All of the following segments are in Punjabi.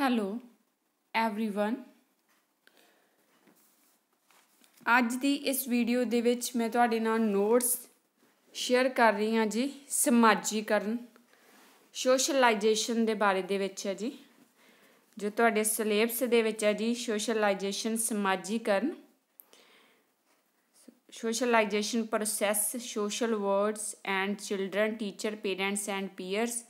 ਹੈਲੋ एवरीवन ਅੱਜ ਦੀ ਇਸ ਵੀਡੀਓ ਦੇ ਵਿੱਚ ਮੈਂ ਤੁਹਾਡੇ ਨਾਲ ਨੋਟਸ ਸ਼ੇਅਰ ਕਰ ਰਹੀ ਹਾਂ ਜੀ ਸਮਾਜੀਕਰਨ ਸੋਸ਼ਲਾਈਜੇਸ਼ਨ ਦੇ ਬਾਰੇ ਦੇ ਵਿੱਚ ਹੈ ਜੀ ਜੋ ਤੁਹਾਡੇ ਸਿਲੇਬਸ ਦੇ ਵਿੱਚ ਹੈ ਜੀ ਸੋਸ਼ਲਾਈਜੇਸ਼ਨ ਸਮਾਜੀਕਰਨ socialization process social words and children teacher parents and peers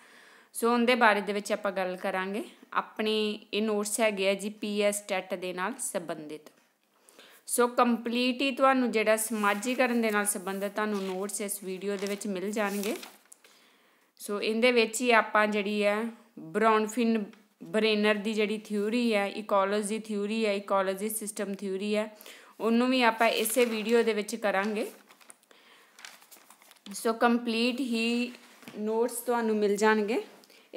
so ਉਹਦੇ ਬਾਰੇ ਦੇ ਵਿੱਚ ਆਪਾਂ ਗੱਲ ਕਰਾਂਗੇ ਆਪਣੇ ਇਹ ਨੋਟਸ ਹੈਗੇ ਆ ਜੀ ਪੀਐਸ ਟੈਟ ਦੇ ਨਾਲ ਸੰਬੰਧਿਤ ਸੋ ਕੰਪਲੀਟ ਹੀ ਤੁਹਾਨੂੰ ਜਿਹੜਾ ਸਮਾਜੀਕਰਨ ਦੇ ਨਾਲ ਸੰਬੰਧਿਤ ਤੁਹਾਨੂੰ ਨੋਟਸ ਇਸ ਵੀਡੀਓ ਦੇ ਵਿੱਚ ਮਿਲ ਜਾਣਗੇ ਸੋ ਇਹਦੇ ਵਿੱਚ ਹੀ ਆਪਾਂ ਜਿਹੜੀ ਹੈ ਬ੍ਰਾਉਨਫਿਨ ਬ੍ਰੇਨਰ ਦੀ ਜਿਹੜੀ ਥਿਊਰੀ ਹੈ ਇਕੋਲੋਜੀ ਥਿਊਰੀ ਹੈ ਇਕੋਲੋਜੀ ਸਿਸਟਮ ਥਿਊਰੀ ਹੈ ਉਹਨੂੰ ਵੀ ਆਪਾਂ ਇਸੇ ਵੀਡੀਓ ਦੇ ਵਿੱਚ ਕਰਾਂਗੇ ਸੋ ਕੰਪਲੀਟ ਹੀ ਨੋਟਸ ਤੁਹਾਨੂੰ ਮਿਲ ਜਾਣਗੇ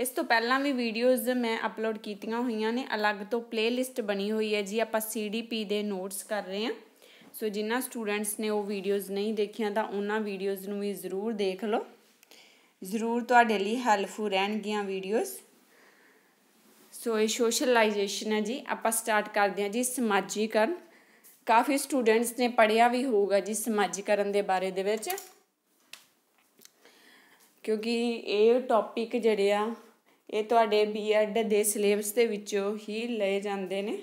ਇਸ ਤੋਂ ਪਹਿਲਾਂ ਵੀ ਵੀਡੀਓਜ਼ ਮੈਂ ਅਪਲੋਡ ਕੀਤੀਆਂ ਹੋਈਆਂ ਨੇ ਅਲੱਗ ਤੋਂ ਪਲੇਲਿਸਟ ਬਣੀ ਹੋਈ ਹੈ ਜੀ ਆਪਾਂ ਸੀਡੀਪੀ ਦੇ ਨੋਟਸ ਕਰ ਰਹੇ ਹਾਂ ਸੋ ਜਿਨ੍ਹਾਂ ਸਟੂਡੈਂਟਸ ਨੇ ਉਹ ਵੀਡੀਓਜ਼ ਨਹੀਂ ਦੇਖੀਆਂ ਤਾਂ ਉਹਨਾਂ ਵੀਡੀਓਜ਼ ਨੂੰ ਵੀ ਜ਼ਰੂਰ ਦੇਖ ਲਓ ਜ਼ਰੂਰ ਤੁਹਾਡੇ ਲਈ ਹੈਲਪਫੁਲ ਰਹਿਣਗੀਆਂ ਵੀਡੀਓਜ਼ ਸੋ ਇਹ ਸੋਸ਼ਲਾਈਜੇਸ਼ਨ ਹੈ ਜੀ ਆਪਾਂ ਸਟਾਰਟ ਕਰਦੇ ਹਾਂ ਜੀ ਸਮਾਜੀਕਰਨ ਕਾਫੀ ਸਟੂਡੈਂਟਸ ਨੇ ਪੜਿਆ ਵੀ ਹੋਊਗਾ ਜੀ ਸਮਾਜੀਕਰਨ ਦੇ ਬਾਰੇ ਦੇ ਵਿੱਚ ਕਿਉਂਕਿ ਇਹ ਟੌਪਿਕ ਜਿਹੜੇ ਆ ਇਹ ਤੁਹਾਡੇ ਬੀਐਡ ਦੇ ਸਿਲੇਬਸ ਦੇ ਵਿੱਚੋਂ ਹੀ ਲਏ ਜਾਂਦੇ ਨੇ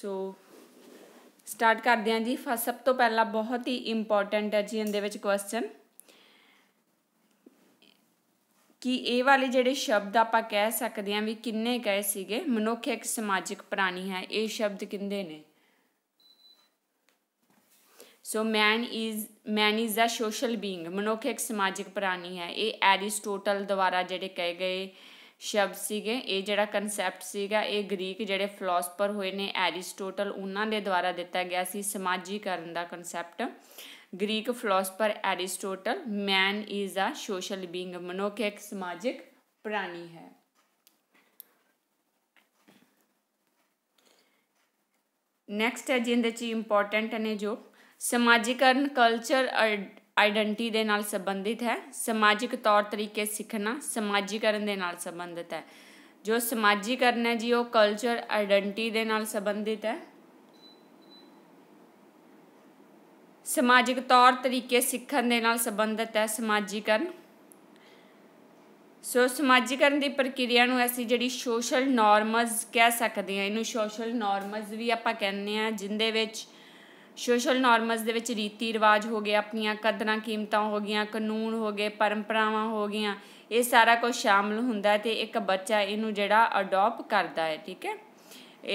ਸੋ ਸਟਾਰਟ ਕਰਦੇ ਹਾਂ ਜੀ ਫਸਟ ਸਭ ਤੋਂ ਪਹਿਲਾਂ ਬਹੁਤ ਹੀ ਇੰਪੋਰਟੈਂਟ ਹੈ ਜੀ ਇਹਦੇ ਵਿੱਚ ਕੁਐਸਚਨ ਕਿ ਇਹ ਵਾਲੇ ਜਿਹੜੇ ਸ਼ਬਦ ਆਪਾਂ ਕਹਿ ਸਕਦੇ ਹਾਂ ਵੀ ਕਿੰਨੇ ਗਏ ਸੀਗੇ ਮਨੁੱਖ ਇੱਕ ਸਮਾਜਿਕ ਪ੍ਰਾਣੀ ਹੈ ਇਹ ਸ਼ਬਦ ਕਿੰਦੇ ਨੇ so man is man is a social being ਮਨੁੱਖ ਇੱਕ ਸਮਾਜਿਕ ਪ੍ਰਾਣੀ ਹੈ ਇਹ ਐਰੀਸਟੋਟਲ ਦੁਆਰਾ ਜਿਹੜੇ ਕਹੇ ਗਏ ਸ਼ਬਦ ਸੀਗੇ ਇਹ ਜਿਹੜਾ ਕਨਸੈਪਟ ਸੀਗਾ ਇਹ ਗ੍ਰੀਕ ਜਿਹੜੇ ਫਿਲਾਸਫਰ ਹੋਏ ਨੇ ਐਰੀਸਟੋਟਲ ਉਹਨਾਂ ਦੇ ਦੁਆਰਾ ਦਿੱਤਾ ਗਿਆ ਸੀ ਸਮਾਜੀਕਰਨ ਦਾ concept Greek philosopher Aristotle man is a social being ਮਨੁੱਖ ਇੱਕ ਸਮਾਜਿਕ ਪ੍ਰਾਣੀ ਹੈ ਨੈਕਸਟ ਹੈ ਜਿੰਦੇ ਚ ਇੰਪੋਰਟੈਂਟ ਨੇ ਜੋ ਸਮਾਜੀਕਰਨ ਕਲਚਰ ਆਇਡੈਂਟੀ ਦੇ ਨਾਲ ਸੰਬੰਧਿਤ ਹੈ ਸਮਾਜਿਕ ਤੌਰ ਤਰੀਕੇ ਸਿੱਖਣਾ ਸਮਾਜੀਕਰਨ ਦੇ ਨਾਲ ਸੰਬੰਧਿਤ ਹੈ ਜੋ ਸਮਾਜੀਕਰਨ ਹੈ ਜੀ ਉਹ ਕਲਚਰ ਆਇਡੈਂਟੀ ਦੇ ਨਾਲ ਸੰਬੰਧਿਤ ਹੈ ਸਮਾਜਿਕ ਤੌਰ ਤਰੀਕੇ ਸਿੱਖਣ ਦੇ ਨਾਲ ਸੰਬੰਧਿਤ ਹੈ ਸਮਾਜੀਕਰਨ ਸੋ ਸਮਾਜੀਕਰਨ ਦੀ ਪ੍ਰਕਿਰਿਆ ਨੂੰ ਅਸੀਂ ਜਿਹੜੀ ਸੋਸ਼ਲ ਨਾਰਮਸ ਕਹਿ ਸਕਦੇ ਹਾਂ ਇਹਨੂੰ ਸੋਸ਼ਲ ਨਾਰਮਸ ਵੀ ਆਪਾਂ ਕਹਿੰਦੇ ਆ ਜਿੰਦੇ ਵਿੱਚ ਸੋਸ਼ਲ ਨਾਰਮਸ ਦੇ ਵਿੱਚ ਰੀਤੀ ਰਿਵਾਜ ਹੋ ਗਏ ਆਪਣੀਆਂ ਕਦਰਾਂ ਕੀਮਤਾਂ ਹੋ ਗਈਆਂ ਕਾਨੂੰਨ ਹੋ ਗਏ ਪਰੰਪਰਾਵਾਂ ਹੋ ਗਈਆਂ ਇਹ ਸਾਰਾ ਕੁਝ ਸ਼ਾਮਲ ਹੁੰਦਾ ਤੇ ਇੱਕ ਬੱਚਾ ਇਹਨੂੰ ਜਿਹੜਾ ਅਡਾਪਟ ਕਰਦਾ ਹੈ ਠੀਕ ਹੈ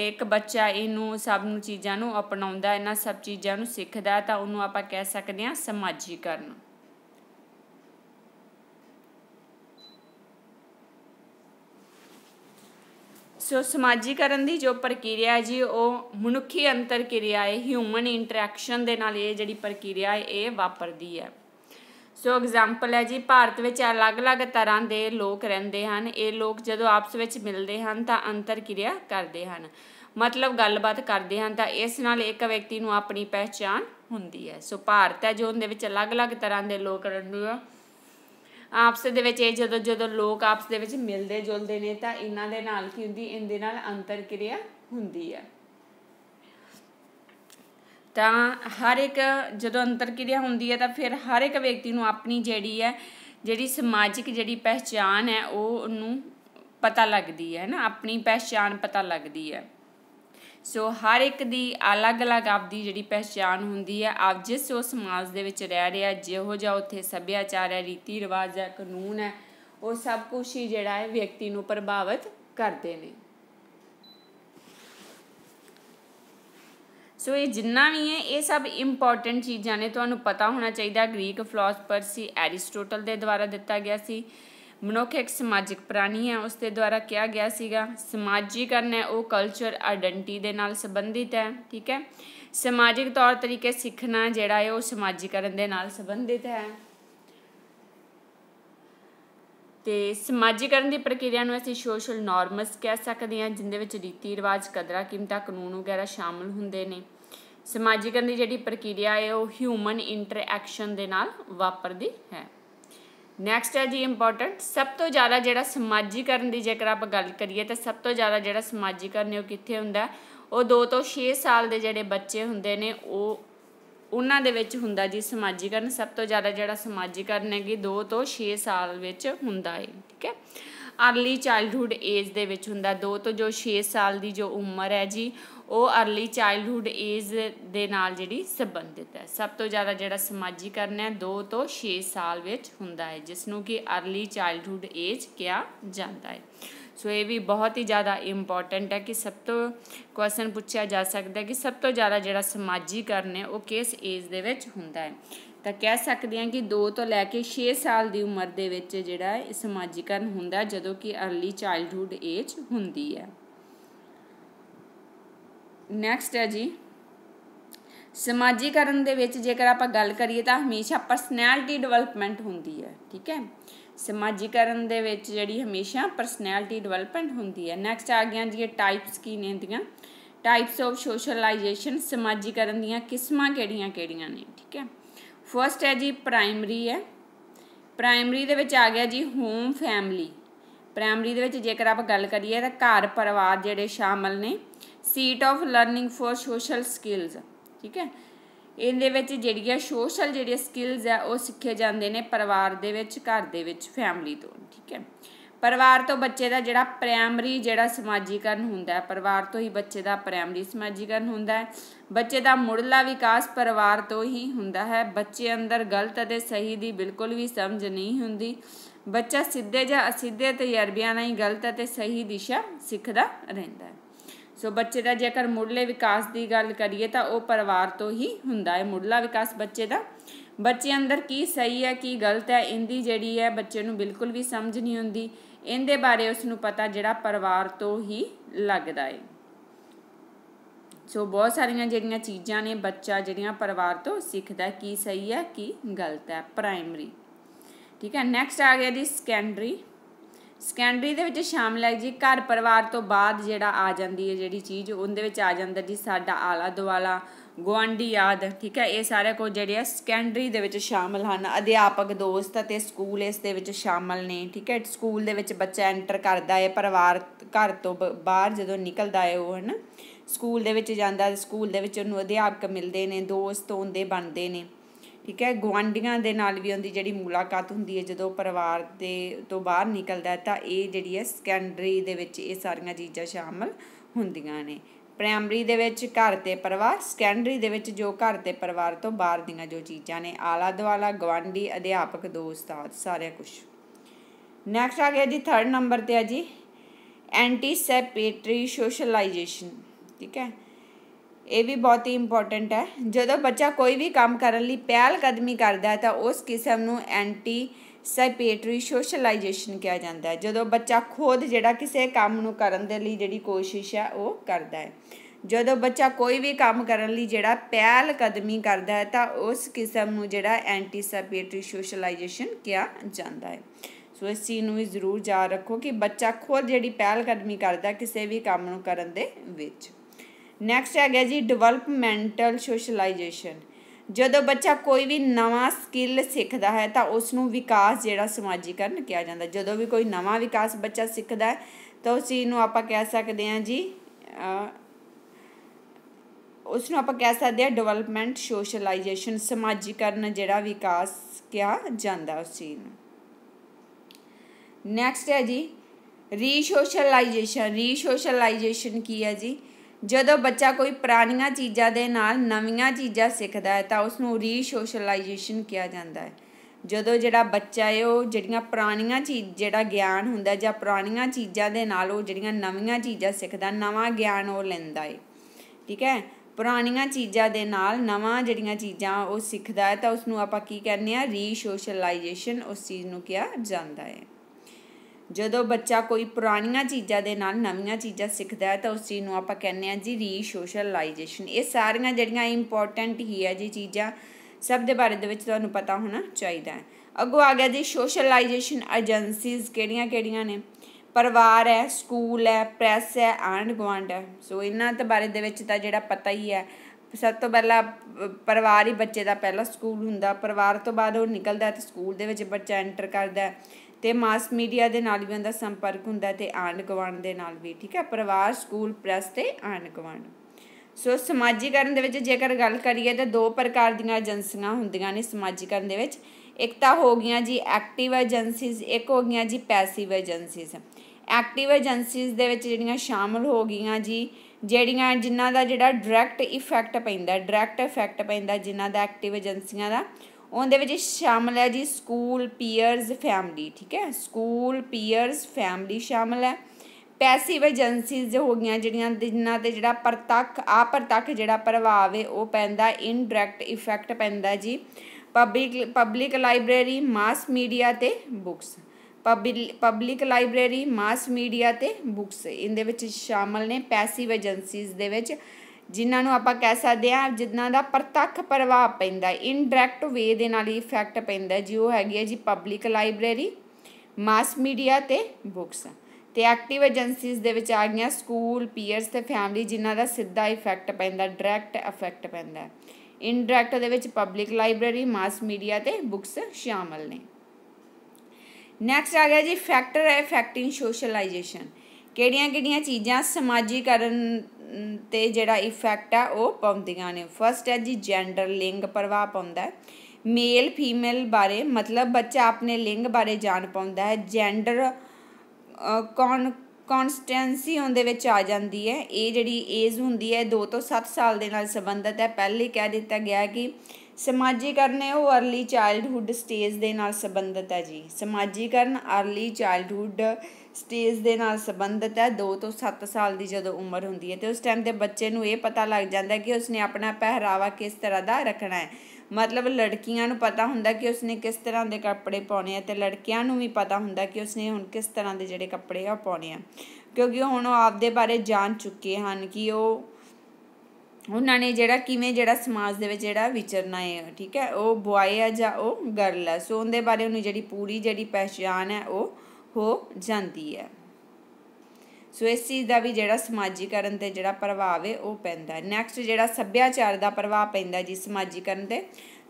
ਇੱਕ ਬੱਚਾ ਇਹਨੂੰ ਸਭ ਨੂੰ ਚੀਜ਼ਾਂ ਨੂੰ ਅਪਣਾਉਂਦਾ ਇਹਨਾਂ ਸਭ ਚੀਜ਼ਾਂ ਨੂੰ ਸਿੱਖਦਾ ਤਾਂ ਉਹਨੂੰ ਆਪਾਂ ਕਹਿ ਸਕਦੇ ਹਾਂ ਸਮਾਜੀਕਰਨ ਸੋ ਸਮਾਜੀਕਰਨ ਦੀ ਜੋ ਪ੍ਰਕਿਰਿਆ ਹੈ ਜੀ ਉਹ ਮਨੁੱਖੀ ਅੰਤਰ ਕਿਰਿਆ ਹੈ ਹਿਊਮਨ ਇੰਟਰੈਕਸ਼ਨ ਦੇ ਨਾਲ ਇਹ ਜਿਹੜੀ ਪ੍ਰਕਿਰਿਆ ਹੈ ਇਹ ਵਾਪਰਦੀ ਹੈ ਸੋ ਐਗਜ਼ਾਮਪਲ ਹੈ ਜੀ ਭਾਰਤ ਵਿੱਚ ਅਲੱਗ-ਅਲੱਗ ਤਰ੍ਹਾਂ ਦੇ ਲੋਕ ਰਹਿੰਦੇ ਹਨ ਇਹ ਲੋਕ ਜਦੋਂ ਆਪਸ ਵਿੱਚ ਮਿਲਦੇ ਹਨ ਤਾਂ ਅੰਤਰ ਕਿਰਿਆ ਕਰਦੇ ਹਨ ਮਤਲਬ ਗੱਲਬਾਤ ਕਰਦੇ ਹਨ ਤਾਂ ਇਸ ਨਾਲ ਇੱਕ ਵਿਅਕਤੀ ਨੂੰ ਆਪਣੀ ਪਛਾਣ ਹੁੰਦੀ ਹੈ ਸੋ ਭਾਰਤ ਹੈ ਜੋ ਉਹਦੇ ਵਿੱਚ ਅਲੱਗ-ਅਲੱਗ ਤਰ੍ਹਾਂ ਦੇ ਲੋਕ ਰਹਿੰਦੇ ਆ ਆਪਸ ਦੇ ਵਿੱਚ ਇਹ ਜਦੋਂ ਜਦੋਂ ਲੋਕ ਆਪਸ ਦੇ ਵਿੱਚ ਮਿਲਦੇ ਜੁਲਦੇ ਨੇ ਤਾਂ ਇਹਨਾਂ ਦੇ ਨਾਲ ਕੀ ਹੁੰਦੀ ਇਹਦੇ ਨਾਲ ਅੰਤਰ ਕਿਰਿਆ ਹੁੰਦੀ ਹੈ ਤਾਂ ਹਰ ਇੱਕ ਜਦੋਂ ਅੰਤਰ ਕਿਰਿਆ ਹੁੰਦੀ ਹੈ ਤਾਂ ਫਿਰ ਹਰ ਇੱਕ ਵਿਅਕਤੀ ਨੂੰ ਆਪਣੀ ਜਿਹੜੀ ਹੈ ਜਿਹੜੀ ਸਮਾਜਿਕ ਜਿਹੜੀ ਪਹਿਚਾਨ ਹੈ ਉਹ ਨੂੰ ਪਤਾ ਲੱਗਦੀ ਹੈ ਨਾ ਆਪਣੀ ਪਹਿਚਾਨ ਪਤਾ ਲੱਗਦੀ ਹੈ ਸੋ ਹਰ ਇੱਕ ਦੀ ਅਲੱਗ-ਅਲੱਗ ਆਪਦੀ ਜਿਹੜੀ ਪਛਾਣ ਹੁੰਦੀ ਹੈ ਆਪ ਜਿਸ ਉਹ ਸਮਾਜ ਦੇ ਵਿੱਚ ਰਹਿ ਰਿਹਾ ਜਿਹੋ ਜਿਹਾ ਉੱਥੇ ਸੱਭਿਆਚਾਰ ਹੈ ਰੀਤੀ ਰਿਵਾਜ ਹੈ ਕਾਨੂੰਨ ਹੈ ਉਹ ਸਭ ਕੁਝ ਹੀ ਜਿਹੜਾ ਹੈ ਵਿਅਕਤੀ ਨੂੰ ਪ੍ਰਭਾਵਿਤ ਕਰਦੇ ਨੇ ਸੋ ਇਹ ਜਿੰਨਾ ਵੀ ਹੈ ਇਹ ਸਭ ਇੰਪੋਰਟੈਂਟ ਚੀਜ਼ਾਂ ਨੇ ਤੁਹਾਨੂੰ ਪਤਾ ਹੋਣਾ ਚਾਹੀਦਾ ਗ੍ਰੀਕ ਫਿਲਾਸਫਰ ਸੀ ਅਰਿਸਟੋਟਲ ਦੇ ਦੁਆਰਾ ਦਿੱਤਾ ਗਿਆ ਸੀ ਮਨੁੱਖ ਇੱਕ ਸਮਾਜਿਕ ਪ੍ਰਾਣੀ ਹੈ ਉਸ ਦੇ ਦੁਆਰਾ ਕਿਹਾ ਗਿਆ ਸੀਗਾ ਸਮਾਜੀਕਰਨ ਹੈ ਉਹ ਕਲਚਰ ਆਇਡੈਂਟੀ ਦੇ ਨਾਲ ਸੰਬੰਧਿਤ ਹੈ ਠੀਕ ਹੈ ਸਮਾਜਿਕ ਤੌਰ ਤਰੀਕੇ ਸਿੱਖਣਾ ਜਿਹੜਾ ਹੈ ਉਹ ਸਮਾਜੀਕਰਨ ਦੇ ਨਾਲ ਸੰਬੰਧਿਤ ਹੈ ਤੇ ਸਮਾਜੀਕਰਨ ਦੀ ਪ੍ਰਕਿਰਿਆ ਨੂੰ ਅਸੀਂ ਸੋਸ਼ਲ ਨਾਰਮਸ ਕਹਿ ਸਕਦੇ ਹਾਂ ਜਿੰਦੇ ਵਿੱਚ ਰੀਤੀ ਰਿਵਾਜ ਕਦਰਾਂ ਕੀਮਤਾਂ ਕਾਨੂੰਨ ਵਗੈਰਾ ਸ਼ਾਮਲ ਹੁੰਦੇ ਨੇ ਸਮਾਜੀਕਰਨ ਦੀ ਜਿਹੜੀ ਪ੍ਰਕਿਰਿਆ ਹੈ ਉਹ ਹਿਊਮਨ ਇੰਟਰੈਕਸ਼ਨ ਦੇ ਨਾਲ ਵਾਪਰਦੀ ਹੈ ਨੈਕਸਟ ਹੈ ਜੀ ਇੰਪੋਰਟੈਂਟ ਸਭ ਤੋਂ ਜ਼ਿਆਦਾ ਜਿਹੜਾ ਸਮਾਜੀਕਰਨ ਦੀ ਜੇਕਰ ਆਪਾਂ ਗੱਲ ਕਰੀਏ ਤਾਂ ਸਭ ਤੋਂ ਜ਼ਿਆਦਾ ਜਿਹੜਾ ਸਮਾਜੀਕਰਨ ਉਹ ਕਿੱਥੇ ਹੁੰਦਾ ਉਹ 2 ਤੋਂ 6 ਸਾਲ ਦੇ ਜਿਹੜੇ ਬੱਚੇ ਹੁੰਦੇ ਨੇ ਉਹ ਉਹਨਾਂ ਦੇ ਵਿੱਚ ਹੁੰਦਾ ਜੀ ਸਮਾਜੀਕਰਨ ਸਭ ਤੋਂ ਜ਼ਿਆਦਾ ਜਿਹੜਾ ਸਮਾਜੀਕਰਨ ਹੈਗੀ 2 ਤੋਂ 6 ਸਾਲ ਵਿੱਚ ਹੁੰਦਾ ਹੈ ਠੀਕ ਹੈ अर्ਲੀ ਚਾਈਲਡਹੂਡ ਏਜ ਦੇ ਵਿੱਚ ਹੁੰਦਾ 2 ਤੋਂ ਜੋ 6 ਸਾਲ ਦੀ ਜੋ ਉਮਰ ਹੈ ਜੀ ਉਹ अर्ਲੀ ਚਾਈਲਡਹੂਡ ਏਜ ਦੇ ਨਾਲ ਜਿਹੜੀ ਸੰਬੰਧਿਤ ਹੈ ਸਭ ਤੋਂ ਜ਼ਿਆਦਾ ਜਿਹੜਾ ਸਮਾਜੀਕਰਨ ਹੈ 2 ਤੋਂ 6 ਸਾਲ ਵਿੱਚ ਹੁੰਦਾ ਹੈ ਜਿਸ ਨੂੰ ਕਿ अर्ਲੀ ਚਾਈਲਡਹੂਡ ਏਜ ਕਿਹਾ ਜਾਂਦਾ ਹੈ ਸੋ ਇਹ ਵੀ ਬਹੁਤ ਹੀ ਜ਼ਿਆਦਾ ਇੰਪੋਰਟੈਂਟ ਹੈ ਕਿ ਸਭ ਤੋਂ ਕੁਐਸਚਨ ਪੁੱਛਿਆ ਜਾ ਸਕਦਾ ਹੈ ਕਿ ਸਭ ਤੋਂ ਜ਼ਿਆਦਾ ਜਿਹੜਾ ਸਮਾਜੀਕਰਨ ਹੈ ਉਹ ਕਿਸ ਏਜ ਦੇ ਵਿੱਚ ਹੁੰਦਾ ਹੈ ਤਾਂ ਕਹਿ ਸਕਦੇ ਹਾਂ ਕਿ 2 ਤੋਂ ਲੈ ਕੇ 6 ਸਾਲ ਦੀ ਉਮਰ ਦੇ ਵਿੱਚ ਜਿਹੜਾ ਇਹ ਸਮਾਜੀਕਰਨ ਹੁੰਦਾ ਜਦੋਂ ਕਿ अर्ਲੀ ਚਾਈਲਡਹੂਡ ਏਜ ਹੁੰਦੀ ਹੈ ਨੈਕਸਟ ਹੈ ਜੀ ਸਮਾਜੀਕਰਨ ਦੇ ਵਿੱਚ ਜੇਕਰ ਆਪਾਂ ਗੱਲ ਕਰੀਏ ਤਾਂ ਹਮੇਸ਼ਾ ਪਰਸਨੈਲਿਟੀ ਡਿਵੈਲਪਮੈਂਟ ਹੁੰਦੀ ਹੈ ਠੀਕ ਹੈ ਸਮਾਜੀਕਰਨ ਦੇ ਵਿੱਚ ਜਿਹੜੀ ਹਮੇਸ਼ਾ ਪਰਸਨੈਲਿਟੀ ਡਿਵੈਲਪਮੈਂਟ ਹੁੰਦੀ ਹੈ ਨੈਕਸਟ ਆ ਗਿਆ ਜੀ ਟਾਈਪਸ ਕੀ ਨੇ ਦੀਆਂ ਟਾਈਪਸ ਆਫ ਸੋਸ਼ਲਾਈਜੇਸ਼ਨ ਸਮਾਜੀਕਰਨ ਦੀਆਂ ਕਿਸਮਾਂ ਕਿਹੜੀਆਂ-ਕਿਹੜੀਆਂ ਨੇ ਠੀਕ ਹੈ ਫਰਸਟ ਹੈ ਜੀ ਪ੍ਰਾਇਮਰੀ ਹੈ ਪ੍ਰਾਇਮਰੀ ਦੇ ਵਿੱਚ ਆ ਗਿਆ ਜੀ ਹੋਮ ਫੈਮਿਲੀ ਪ੍ਰਾਇਮਰੀ ਦੇ ਵਿੱਚ ਜੇਕਰ ਆਪਾਂ ਗੱਲ ਕਰੀਏ ਤਾਂ ਘਰ ਪਰਿਵਾਰ ਜਿਹੜੇ ਸ਼ਾਮਲ ਨੇ seat of learning for social skills ਠੀਕ ਹੈ ਇਹਦੇ ਵਿੱਚ ਜਿਹੜੀਆਂ ਸੋਸ਼ਲ ਜਿਹੜੀਆਂ ਸਕਿਲਸ ਆ ਉਹ ਸਿੱਖੇ ਜਾਂਦੇ ਨੇ ਪਰਿਵਾਰ ਦੇ ਵਿੱਚ ਘਰ ਦੇ ਵਿੱਚ ਫੈਮਿਲੀ ਤੋਂ ਠੀਕ ਹੈ ਪਰਿਵਾਰ ਤੋਂ ਬੱਚੇ ਦਾ ਜਿਹੜਾ ਪ੍ਰਾਇਮਰੀ ਜਿਹੜਾ ਸਮਾਜੀਕਰਨ ਹੁੰਦਾ ਹੈ ਪਰਿਵਾਰ ਤੋਂ ਹੀ ਬੱਚੇ ਦਾ ਪ੍ਰਾਇਮਰੀ ਸਮਾਜੀਕਰਨ ਹੁੰਦਾ ਹੈ ਬੱਚੇ ਦਾ ਮੁੱਢਲਾ ਵਿਕਾਸ ਪਰਿਵਾਰ ਤੋਂ ਹੀ ਹੁੰਦਾ ਹੈ ਬੱਚੇ ਅੰਦਰ ਗਲਤ ਅਤੇ ਸਹੀ ਦੀ ਬਿਲਕੁਲ ਵੀ ਸਮਝ ਨਹੀਂ ਹੁੰਦੀ ਬੱਚਾ ਸਿੱਧੇ ਜਾਂ ਅਸਿੱਧੇ ਤਜਰਬਿਆਂ ਨਾਲ ਹੀ ਗਲਤ ਅਤੇ ਸਹੀ ਦਿਸ਼ਾ ਸਿੱਖਦਾ ਰਹਿੰਦਾ ਹੈ ਸੋ ਬੱਚੇ ਦਾ ਜੇਕਰ ਮੁੱਢਲੇ ਵਿਕਾਸ ਦੀ ਗੱਲ ਕਰੀਏ ਤਾਂ ਉਹ ਪਰਿਵਾਰ ਤੋਂ ਹੀ ਹੁੰਦਾ ਹੈ ਮੁੱਢਲਾ ਵਿਕਾਸ ਬੱਚੇ ਦਾ ਬੱਚੇ ਅੰਦਰ ਕੀ ਸਹੀ ਹੈ ਕੀ ਗਲਤ ਹੈ ਇੰਦੀ ਜਿਹੜੀ ਹੈ ਬੱਚੇ ਨੂੰ ਬਿਲਕੁਲ ਵੀ ਸਮਝ ਨਹੀਂ ਹੁੰਦੀ ਇਹਦੇ ਬਾਰੇ ਉਸ ਨੂੰ ਪਤਾ ਜਿਹੜਾ ਪਰਿਵਾਰ ਤੋਂ ਹੀ ਲੱਗਦਾ ਹੈ ਸੋ ਬਹੁਤ ਸਾਰੀਆਂ ਜਿਹੜੀਆਂ ਚੀਜ਼ਾਂ ਨੇ ਬੱਚਾ ਜਿਹੜੀਆਂ ਪਰਿਵਾਰ ਤੋਂ ਸਿੱਖਦਾ ਕੀ ਸਹੀ ਹੈ ਕੀ ਗਲਤ ਹੈ ਪ੍ਰਾਇਮਰੀ ਠੀਕ ਹੈ ਨੈਕਸਟ ਆ ਗਿਆ ਦੀ ਸੈਕੰਡਰੀ ਸਕੈਂਡਰੀ ਦੇ ਵਿੱਚ ਸ਼ਾਮਲ ਹੈ ਜੀ ਘਰ ਪਰਿਵਾਰ ਤੋਂ ਬਾਅਦ ਜਿਹੜਾ ਆ ਜਾਂਦੀ ਹੈ ਜਿਹੜੀ ਚੀਜ਼ ਉਹਦੇ ਵਿੱਚ ਆ ਜਾਂਦਾ ਜੀ ਸਾਡਾ ਆਲਾ ਦੁਆਲਾ ਗਵਾਂਡੀ ਯਾਦ ਠੀਕ ਹੈ ਇਹ ਸਾਰੇ ਕੋ ਜਿਹੜੇ ਆ ਸਕੈਂਡਰੀ ਦੇ ਵਿੱਚ ਸ਼ਾਮਲ ਹਨ ਅਧਿਆਪਕ ਦੋਸਤ ਅਤੇ ਸਕੂਲ ਇਸ ਦੇ ਵਿੱਚ ਸ਼ਾਮਲ ਨੇ ਠੀਕ ਹੈ ਸਕੂਲ ਦੇ ਵਿੱਚ ਬੱਚਾ ਐਂਟਰ ਕਰਦਾ ਹੈ ਪਰਿਵਾਰ ਘਰ ਤੋਂ ਬਾਹਰ ਜਦੋਂ ਨਿਕਲਦਾ ਹੈ ਉਹ ਹਨ ਸਕੂਲ ਦੇ ਵਿੱਚ ਜਾਂਦਾ ਸਕੂਲ ਦੇ ਵਿੱਚ ਉਹਨੂੰ ਅਧਿਆਪਕ ਮਿਲਦੇ ਨੇ ਦੋਸਤ ਹੁੰਦੇ ਬਣਦੇ ਨੇ ਠੀਕ ਹੈ ਗਵਾਂਡੀਆਂ ਦੇ ਨਾਲ ਵੀ ਉਹਦੀ ਜਿਹੜੀ ਮੁਲਾਕਾਤ ਹੁੰਦੀ ਹੈ ਜਦੋਂ ਪਰਿਵਾਰ ਦੇ ਤੋਂ ਬਾਹਰ ਨਿਕਲਦਾ ਤਾਂ ਇਹ ਜਿਹੜੀ ਹੈ ਸੈਕੰਡਰੀ ਦੇ ਵਿੱਚ ਇਹ ਸਾਰੀਆਂ ਚੀਜ਼ਾਂ ਸ਼ਾਮਲ ਹੁੰਦੀਆਂ ਨੇ ਪ੍ਰਾਇਮਰੀ ਦੇ ਵਿੱਚ ਘਰ ਤੇ ਪਰਿਵਾਰ ਸੈਕੰਡਰੀ ਦੇ ਵਿੱਚ ਜੋ ਘਰ ਤੇ ਪਰਿਵਾਰ ਤੋਂ ਬਾਹਰ ਦੀਆਂ ਜੋ ਚੀਜ਼ਾਂ ਨੇ ਆਲਾ ਦੁਆਲਾ ਗਵਾਂਡੀ ਅਧਿਆਪਕ ਦੋਸਤਾਂ ਸਾਰਿਆ ਕੁਝ ਨੈਕਸਟ ਆ ਗਿਆ ਜੀ 3 ਨੰਬਰ ਤੇ ਆ ਜੀ ਐਂਟੀਸੈਪੇਟਰੀ ਸੋਸ਼ਲਾਈਜੇਸ਼ਨ ਠੀਕ ਹੈ ਇਹ ਵੀ ਬਹੁਤ ਹੀ ਇੰਪੋਰਟੈਂਟ ਹੈ ਜਦੋਂ ਬੱਚਾ ਕੋਈ ਵੀ ਕੰਮ ਕਰਨ ਲਈ ਪਹਿਲ ਕਦਮੀ ਕਰਦਾ ਹੈ ਤਾਂ ਉਸ ਕਿਸਮ ਨੂੰ ਐਂਟੀ ਸਾਈਪੇਟਰੀ ਸੋਸ਼ਲਾਈਜੇਸ਼ਨ ਕਿਹਾ ਜਾਂਦਾ ਹੈ ਜਦੋਂ ਬੱਚਾ ਖੁਦ ਜਿਹੜਾ ਕਿਸੇ ਕੰਮ ਨੂੰ ਕਰਨ ਦੇ ਲਈ ਜਿਹੜੀ ਕੋਸ਼ਿਸ਼ ਹੈ ਉਹ ਕਰਦਾ ਹੈ ਜਦੋਂ ਬੱਚਾ ਕੋਈ ਵੀ ਕੰਮ ਕਰਨ ਲਈ ਜਿਹੜਾ ਪਹਿਲ ਕਦਮੀ ਕਰਦਾ ਹੈ ਤਾਂ ਉਸ ਕਿਸਮ ਨੂੰ ਜਿਹੜਾ ਐਂਟੀ ਸਾਈਪੇਟਰੀ ਸੋਸ਼ਲਾਈਜੇਸ਼ਨ ਕਿਹਾ ਜਾਂਦਾ ਹੈ ਸੋ ਇਸ ਚੀਜ਼ ਨੂੰ ਵੀ ਜ਼ਰੂਰ ਯਾਦ ਰੱਖੋ ਕਿ ਬੱਚਾ ਖੁਦ ਜਿਹੜੀ ਪਹਿਲ ਕਦਮੀ ਕਰਦਾ ਕਿਸੇ ਵੀ ਕੰਮ ਨੂੰ ਕਰਨ ਦੇ ਵਿੱਚ ਨੈਕਸਟ ਹੈਗਾ ਜੀ ਡਿਵੈਲਪਮੈਂਟਲ ਸੋਸ਼ਲਾਈਜੇਸ਼ਨ ਜਦੋਂ ਬੱਚਾ ਕੋਈ ਵੀ ਨਵਾਂ ਸਕਿੱਲ ਸਿੱਖਦਾ ਹੈ ਤਾਂ ਉਸ ਨੂੰ ਵਿਕਾਸ ਜਿਹੜਾ ਸਮਾਜੀਕਰਨ ਕਿਹਾ ਜਾਂਦਾ ਜਦੋਂ ਵੀ ਕੋਈ ਨਵਾਂ ਵਿਕਾਸ ਬੱਚਾ ਸਿੱਖਦਾ ਹੈ ਤਾਂ ਉਸ ਚੀਜ਼ ਨੂੰ ਆਪਾਂ ਕਹਿ ਸਕਦੇ ਹਾਂ ਜੀ ਉਸ ਨੂੰ ਆਪਾਂ ਕਹਿ ਸਕਦੇ ਹਾਂ ਡਿਵੈਲਪਮੈਂਟ ਸੋਸ਼ਲਾਈਜੇਸ਼ਨ ਸਮਾਜੀਕਰਨ ਜਿਹੜਾ ਵਿਕਾਸ ਕਿਹਾ ਜਾਂਦਾ ਉਸ ਚੀਜ਼ ਨੂੰ ਨੈਕਸਟ ਹੈ ਜੀ ਰੀਸੋਸ਼ਲਾਈਜੇਸ਼ਨ ਰੀਸੋਸ਼ਲਾਈਜੇਸ਼ਨ ਕੀ ਹੈ ਜੀ ਜਦੋਂ ਬੱਚਾ ਕੋਈ ਪੁਰਾਣੀਆਂ ਚੀਜ਼ਾਂ ਦੇ ਨਾਲ ਨਵੀਆਂ ਚੀਜ਼ਾਂ ਸਿੱਖਦਾ ਹੈ ਤਾਂ ਉਸ ਨੂੰ ਰੀਸੋਸ਼ਲਾਈਜੇਸ਼ਨ ਕਿਹਾ ਜਾਂਦਾ ਹੈ ਜਦੋਂ ਜਿਹੜਾ ਬੱਚਾ ਹੈ ਉਹ ਜਿਹੜੀਆਂ ਪੁਰਾਣੀਆਂ ਚੀਜ਼ ਜਿਹੜਾ ਗਿਆਨ ਹੁੰਦਾ ਜਾਂ ਪੁਰਾਣੀਆਂ ਚੀਜ਼ਾਂ ਦੇ ਨਾਲ ਉਹ ਜਿਹੜੀਆਂ ਨਵੀਆਂ ਚੀਜ਼ਾਂ ਸਿੱਖਦਾ ਨਵਾਂ ਗਿਆਨ ਉਹ ਲੈਂਦਾ ਹੈ ਠੀਕ ਹੈ ਪੁਰਾਣੀਆਂ ਚੀਜ਼ਾਂ ਦੇ ਨਾਲ ਨਵਾਂ ਜਿਹੜੀਆਂ ਚੀਜ਼ਾਂ ਉਹ ਸਿੱਖਦਾ ਹੈ ਤਾਂ ਉਸ ਨੂੰ ਆਪਾਂ ਕੀ ਕਹਿੰਦੇ ਆ ਰੀਸੋਸ਼ਲਾਈਜੇਸ਼ਨ ਉਸ ਚੀਜ਼ ਨੂੰ ਕਿਹਾ ਜਾਂਦਾ ਹੈ ਜਦੋਂ ਬੱਚਾ ਕੋਈ ਪੁਰਾਣੀਆਂ ਚੀਜ਼ਾਂ ਦੇ ਨਾਲ ਨਵੀਆਂ ਚੀਜ਼ਾਂ ਸਿੱਖਦਾ ਹੈ ਤਾਂ ਉਸ ਚੀਜ਼ ਨੂੰ ਆਪਾਂ ਕਹਿੰਦੇ ਆ ਜੀ ਰੀ ਸੋਸ਼ਲਾਈਜੇਸ਼ਨ ਇਹ ਸਾਰੀਆਂ ਜਿਹੜੀਆਂ ਇੰਪੋਰਟੈਂਟ ਹੀ ਹੈ ਜੀ ਚੀਜ਼ਾਂ ਸਭ ਦੇ ਬਾਰੇ ਦੇ ਵਿੱਚ ਤੁਹਾਨੂੰ ਪਤਾ ਹੋਣਾ ਚਾਹੀਦਾ ਹੈ ਅੱਗੋ ਆ ਗਿਆ ਜੀ ਸੋਸ਼ਲਾਈਜੇਸ਼ਨ ਏਜੰਸੀਜ਼ ਕਿਹੜੀਆਂ-ਕਿਹੜੀਆਂ ਨੇ ਪਰਿਵਾਰ ਹੈ ਸਕੂਲ ਹੈ ਪ੍ਰੈਸ ਹੈ ਆਂਡ ਗਵਾਂਡ ਹੈ ਸੋ ਇਹਨਾਂ ਤੇ ਬਾਰੇ ਦੇ ਵਿੱਚ ਤਾਂ ਜਿਹੜਾ ਪਤਾ ਹੀ ਹੈ ਸਭ ਤੋਂ ਪਹਿਲਾਂ ਪਰਿਵਾਰ ਹੀ ਬੱਚੇ ਦਾ ਪਹਿਲਾ ਸਕੂਲ ਹੁੰਦਾ ਪਰਿਵਾਰ ਤੋਂ ਬਾਅਦ ਉਹ ਨਿਕਲਦਾ ਤੇ ਸਕੂਲ ਦੇ ਵਿੱਚ ਬੱਚਾ ਐਂਟਰ ਕਰਦਾ ਤੇ ਮਾਸ ਮੀਡੀਆ ਦੇ ਨਾਲ ਵੀ ਉਹਦਾ ਸੰਪਰਕ ਹੁੰਦਾ ਤੇ ਆਂਡ ਗਵਾਂਡ ਦੇ ਨਾਲ ਵੀ ਠੀਕ ਹੈ ਪਰਿਵਾਰ ਸਕੂਲ ਪ੍ਰੈਸ ਤੇ ਆਂਡ ਗਵਾਂਡ ਸੋ ਸਮਾਜੀਕਰਨ ਦੇ ਵਿੱਚ ਜੇਕਰ ਗੱਲ ਕਰੀਏ ਤਾਂ ਦੋ ਪ੍ਰਕਾਰ ਦੀਆਂ ਏਜੰਸੀਆਂ ਹੁੰਦੀਆਂ ਨੇ ਸਮਾਜੀਕਰਨ ਦੇ ਵਿੱਚ ਇੱਕ ਤਾਂ ਹੋ ਗਈਆਂ ਜੀ ਐਕਟਿਵ ਏਜੰਸੀਜ਼ ਇੱਕ ਹੋ ਗਈਆਂ ਜੀ ਪੈਸਿਵ ਏਜੰਸੀਜ਼ ਐਕਟਿਵ ਏਜੰਸੀਜ਼ ਦੇ ਵਿੱਚ ਜਿਹੜੀਆਂ ਸ਼ਾਮਲ ਹੋ ਗਈਆਂ ਜੀ ਜਿਹੜੀਆਂ ਜਿਨ੍ਹਾਂ ਦਾ ਜਿਹੜਾ ਡਾਇਰੈਕਟ ਇਫੈਕਟ ਪੈਂਦਾ ਡਾਇਰੈਕਟ ਇਫੈਕਟ ਪੈਂਦਾ ਜਿਨ੍ਹਾਂ ਦਾ ਐਕਟਿਵ ਏਜੰਸੀਆਂ ਦਾ ਉਹਦੇ ਵਿੱਚ ਸ਼ਾਮਲ ਹੈ ਜੀ ਸਕੂਲ ਪੀਅਰਸ ਫੈਮਿਲੀ ਠੀਕ ਹੈ ਸਕੂਲ ਪੀਅਰਸ ਫੈਮਿਲੀ ਸ਼ਾਮਲ ਹੈ ਪੈਸਿਵ ਏਜੰਸੀਜ਼ ਹੋ ਗਈਆਂ ਜਿਹੜੀਆਂ ਜਿਨ੍ਹਾਂ ਤੇ ਜਿਹੜਾ ਪ੍ਰਤੱਖ ਪ੍ਰਤੱਖ ਜਿਹੜਾ ਪ੍ਰਭਾਵ ਹੈ ਉਹ ਪੈਂਦਾ ਇਨਡਾਇਰੈਕਟ ਇਫੈਕਟ ਪੈਂਦਾ ਜੀ public public library mass media ਤੇ books public library mass media ਤੇ ਬੁੱਕਸ ਇਹਦੇ ਵਿੱਚ ਸ਼ਾਮਲ ਨੇ ਪੈਸਿਵ ਏਜੰਸੀਜ਼ ਦੇ ਵਿੱਚ ਜਿਨ੍ਹਾਂ ਨੂੰ ਆਪਾਂ ਕਹਿ ਸਕਦੇ ਆ ਜਿਨ੍ਹਾਂ ਦਾ ਪ੍ਰਤੱਖ ਪ੍ਰਭਾਵ ਪੈਂਦਾ ਇਨਡਾਇਰੈਕਟ ਵੇ ਦੇ ਨਾਲ ਇਫੈਕਟ ਪੈਂਦਾ ਜੀ ਉਹ ਹੈਗੀ ਹੈ ਜੀ ਪਬਲਿਕ ਲਾਇਬ੍ਰੇਰੀ ਮਾਸ ਮੀਡੀਆ ਤੇ ਬੁੱਕਸ ਤੇ ਐਕਟਿਵ ਏਜੰਸੀਜ਼ ਦੇ ਵਿੱਚ ਆ ਗਈਆਂ ਸਕੂਲ ਪੀਅਰਸ ਤੇ ਫੈਮਿਲੀ ਜਿਨ੍ਹਾਂ ਦਾ ਸਿੱਧਾ ਇਫੈਕਟ ਪੈਂਦਾ ਡਾਇਰੈਕਟ ਇਫੈਕਟ ਪੈਂਦਾ ਇਨਡਾਇਰੈਕਟ ਦੇ ਵਿੱਚ ਪਬਲਿਕ ਲਾਇਬ੍ਰੇਰੀ ਮਾਸ ਮੀਡੀਆ ਤੇ ਬੁੱਕਸ ਸ਼ਾਮਲ ਨੇ ਨੈਕਸਟ ਆ ਗਿਆ ਜੀ ਫੈਕਟਰ ਹੈ ਅਫੈਕਟਿੰਗ ਸੋਸ਼ਲਾਈਜੇਸ਼ਨ ਕਿਹੜੀਆਂ-ਕਿਹੜੀਆਂ ਚੀਜ਼ਾਂ ਸਮਾਜੀਕਰਨ ਤੇ ਜਿਹੜਾ ਇਫੈਕਟ ਆ ਉਹ ਪਾਉਂਦੀਆਂ ਨੇ ਫਸਟ ਹੈ ਜੀ ਜੈਂਡਰ ਲਿੰਗ ਪ੍ਰਭਾਵ ਪਾਉਂਦਾ ਮੇਲ ਫੀਮੇਲ ਬਾਰੇ ਮਤਲਬ ਬੱਚਾ ਆਪਣੇ ਲਿੰਗ ਬਾਰੇ ਜਾਣ ਪਾਉਂਦਾ ਹੈ ਜੈਂਡਰ ਕੌਣ ਕਨਸਟੈਂਸੀ ਉਹਦੇ ਵਿੱਚ ਆ ਜਾਂਦੀ ਹੈ ਇਹ ਜਿਹੜੀ ਏਜ ਹੁੰਦੀ ਹੈ 2 ਤੋਂ 7 ਸਾਲ ਦੇ ਨਾਲ ਸੰਬੰਧਿਤ ਹੈ ਪਹਿਲੇ ਕਹਿ ਦਿੱਤਾ ਗਿਆ ਕਿ ਸਮਾਜੀਕਰਨ ਹੈ ਉਹ अर्ਲੀ ਚਾਈਲਡਹੂਡ ਸਟੇਜ ਦੇ ਨਾਲ ਸੰਬੰਧਿਤ ਹੈ ਜੀ ਸਮਾਜੀਕਰਨ अर्ਲੀ ਚਾਈਲਡਹੂਡ ਸਟੇਜ ਦੇ ਨਾਲ ਸੰਬੰਧਿਤ ਹੈ 2 ਤੋਂ 7 ਸਾਲ ਦੀ ਜਦੋਂ ਉਮਰ ਹੁੰਦੀ ਹੈ ਤੇ ਉਸ ਟਾਈਮ ਦੇ ਬੱਚੇ ਨੂੰ ਇਹ ਪਤਾ ਲੱਗ ਜਾਂਦਾ ਕਿ ਉਸਨੇ ਆਪਣਾ ਪਹਿਰਾਵਾ ਕਿਸ ਤਰ੍ਹਾਂ ਦਾ ਰੱਖਣਾ ਹੈ ਮਤਲਬ ਲੜਕੀਆਂ ਨੂੰ ਪਤਾ ਹੁੰਦਾ ਕਿ ਉਸਨੇ ਕਿਸ ਤਰ੍ਹਾਂ ਦੇ ਕੱਪੜੇ ਪਾਉਣੇ ਆ ਤੇ ਲੜਕਿਆਂ ਨੂੰ ਵੀ ਪਤਾ ਹੁੰਦਾ ਕਿ ਉਸਨੇ ਹੁਣ ਕਿਸ ਤਰ੍ਹਾਂ ਦੇ ਜਿਹੜੇ ਕੱਪੜੇ ਆ ਪਾਉਣੇ ਆ ਕਿਉਂਕਿ ਹੁਣ ਉਹ ਆਪਦੇ ਬਾਰੇ ਜਾਣ ਚੁੱਕੇ ਹਨ ਕਿ ਉਹ ਉਹਨਾਂ ਨੇ ਜਿਹੜਾ ਕਿਵੇਂ ਜਿਹੜਾ ਸਮਾਜ ਦੇ ਵਿੱਚ ਜਿਹੜਾ ਵਿਚਰਨਾ ਹੈ ਠੀਕ ਹੈ ਉਹ ਬੁਆਏ ਆ ਜਾਂ ਉਹ ਗਰਲ ਆ ਸੋ ਉਹਦੇ ਬਾਰੇ ਉਹਨੂੰ ਜਿਹੜੀ ਪੂਰੀ ਜਿਹੜੀ ਪਛਾਣ ਹੈ ਉਹ ਹੋ ਜਾਂਦੀ ਹੈ ਸੋ ਇਸ ਚੀਜ਼ ਦਾ ਵੀ ਜਿਹੜਾ ਸਮਾਜੀਕਰਨ ਤੇ ਜਿਹੜਾ ਪ੍ਰਭਾਵ ਹੈ ਉਹ ਪੈਂਦਾ ਨੈਕਸਟ ਜਿਹੜਾ ਸੱਭਿਆਚਾਰ ਦਾ ਪ੍ਰਭਾਵ ਪੈਂਦਾ ਜੀ ਸਮਾਜੀਕਰਨ ਤੇ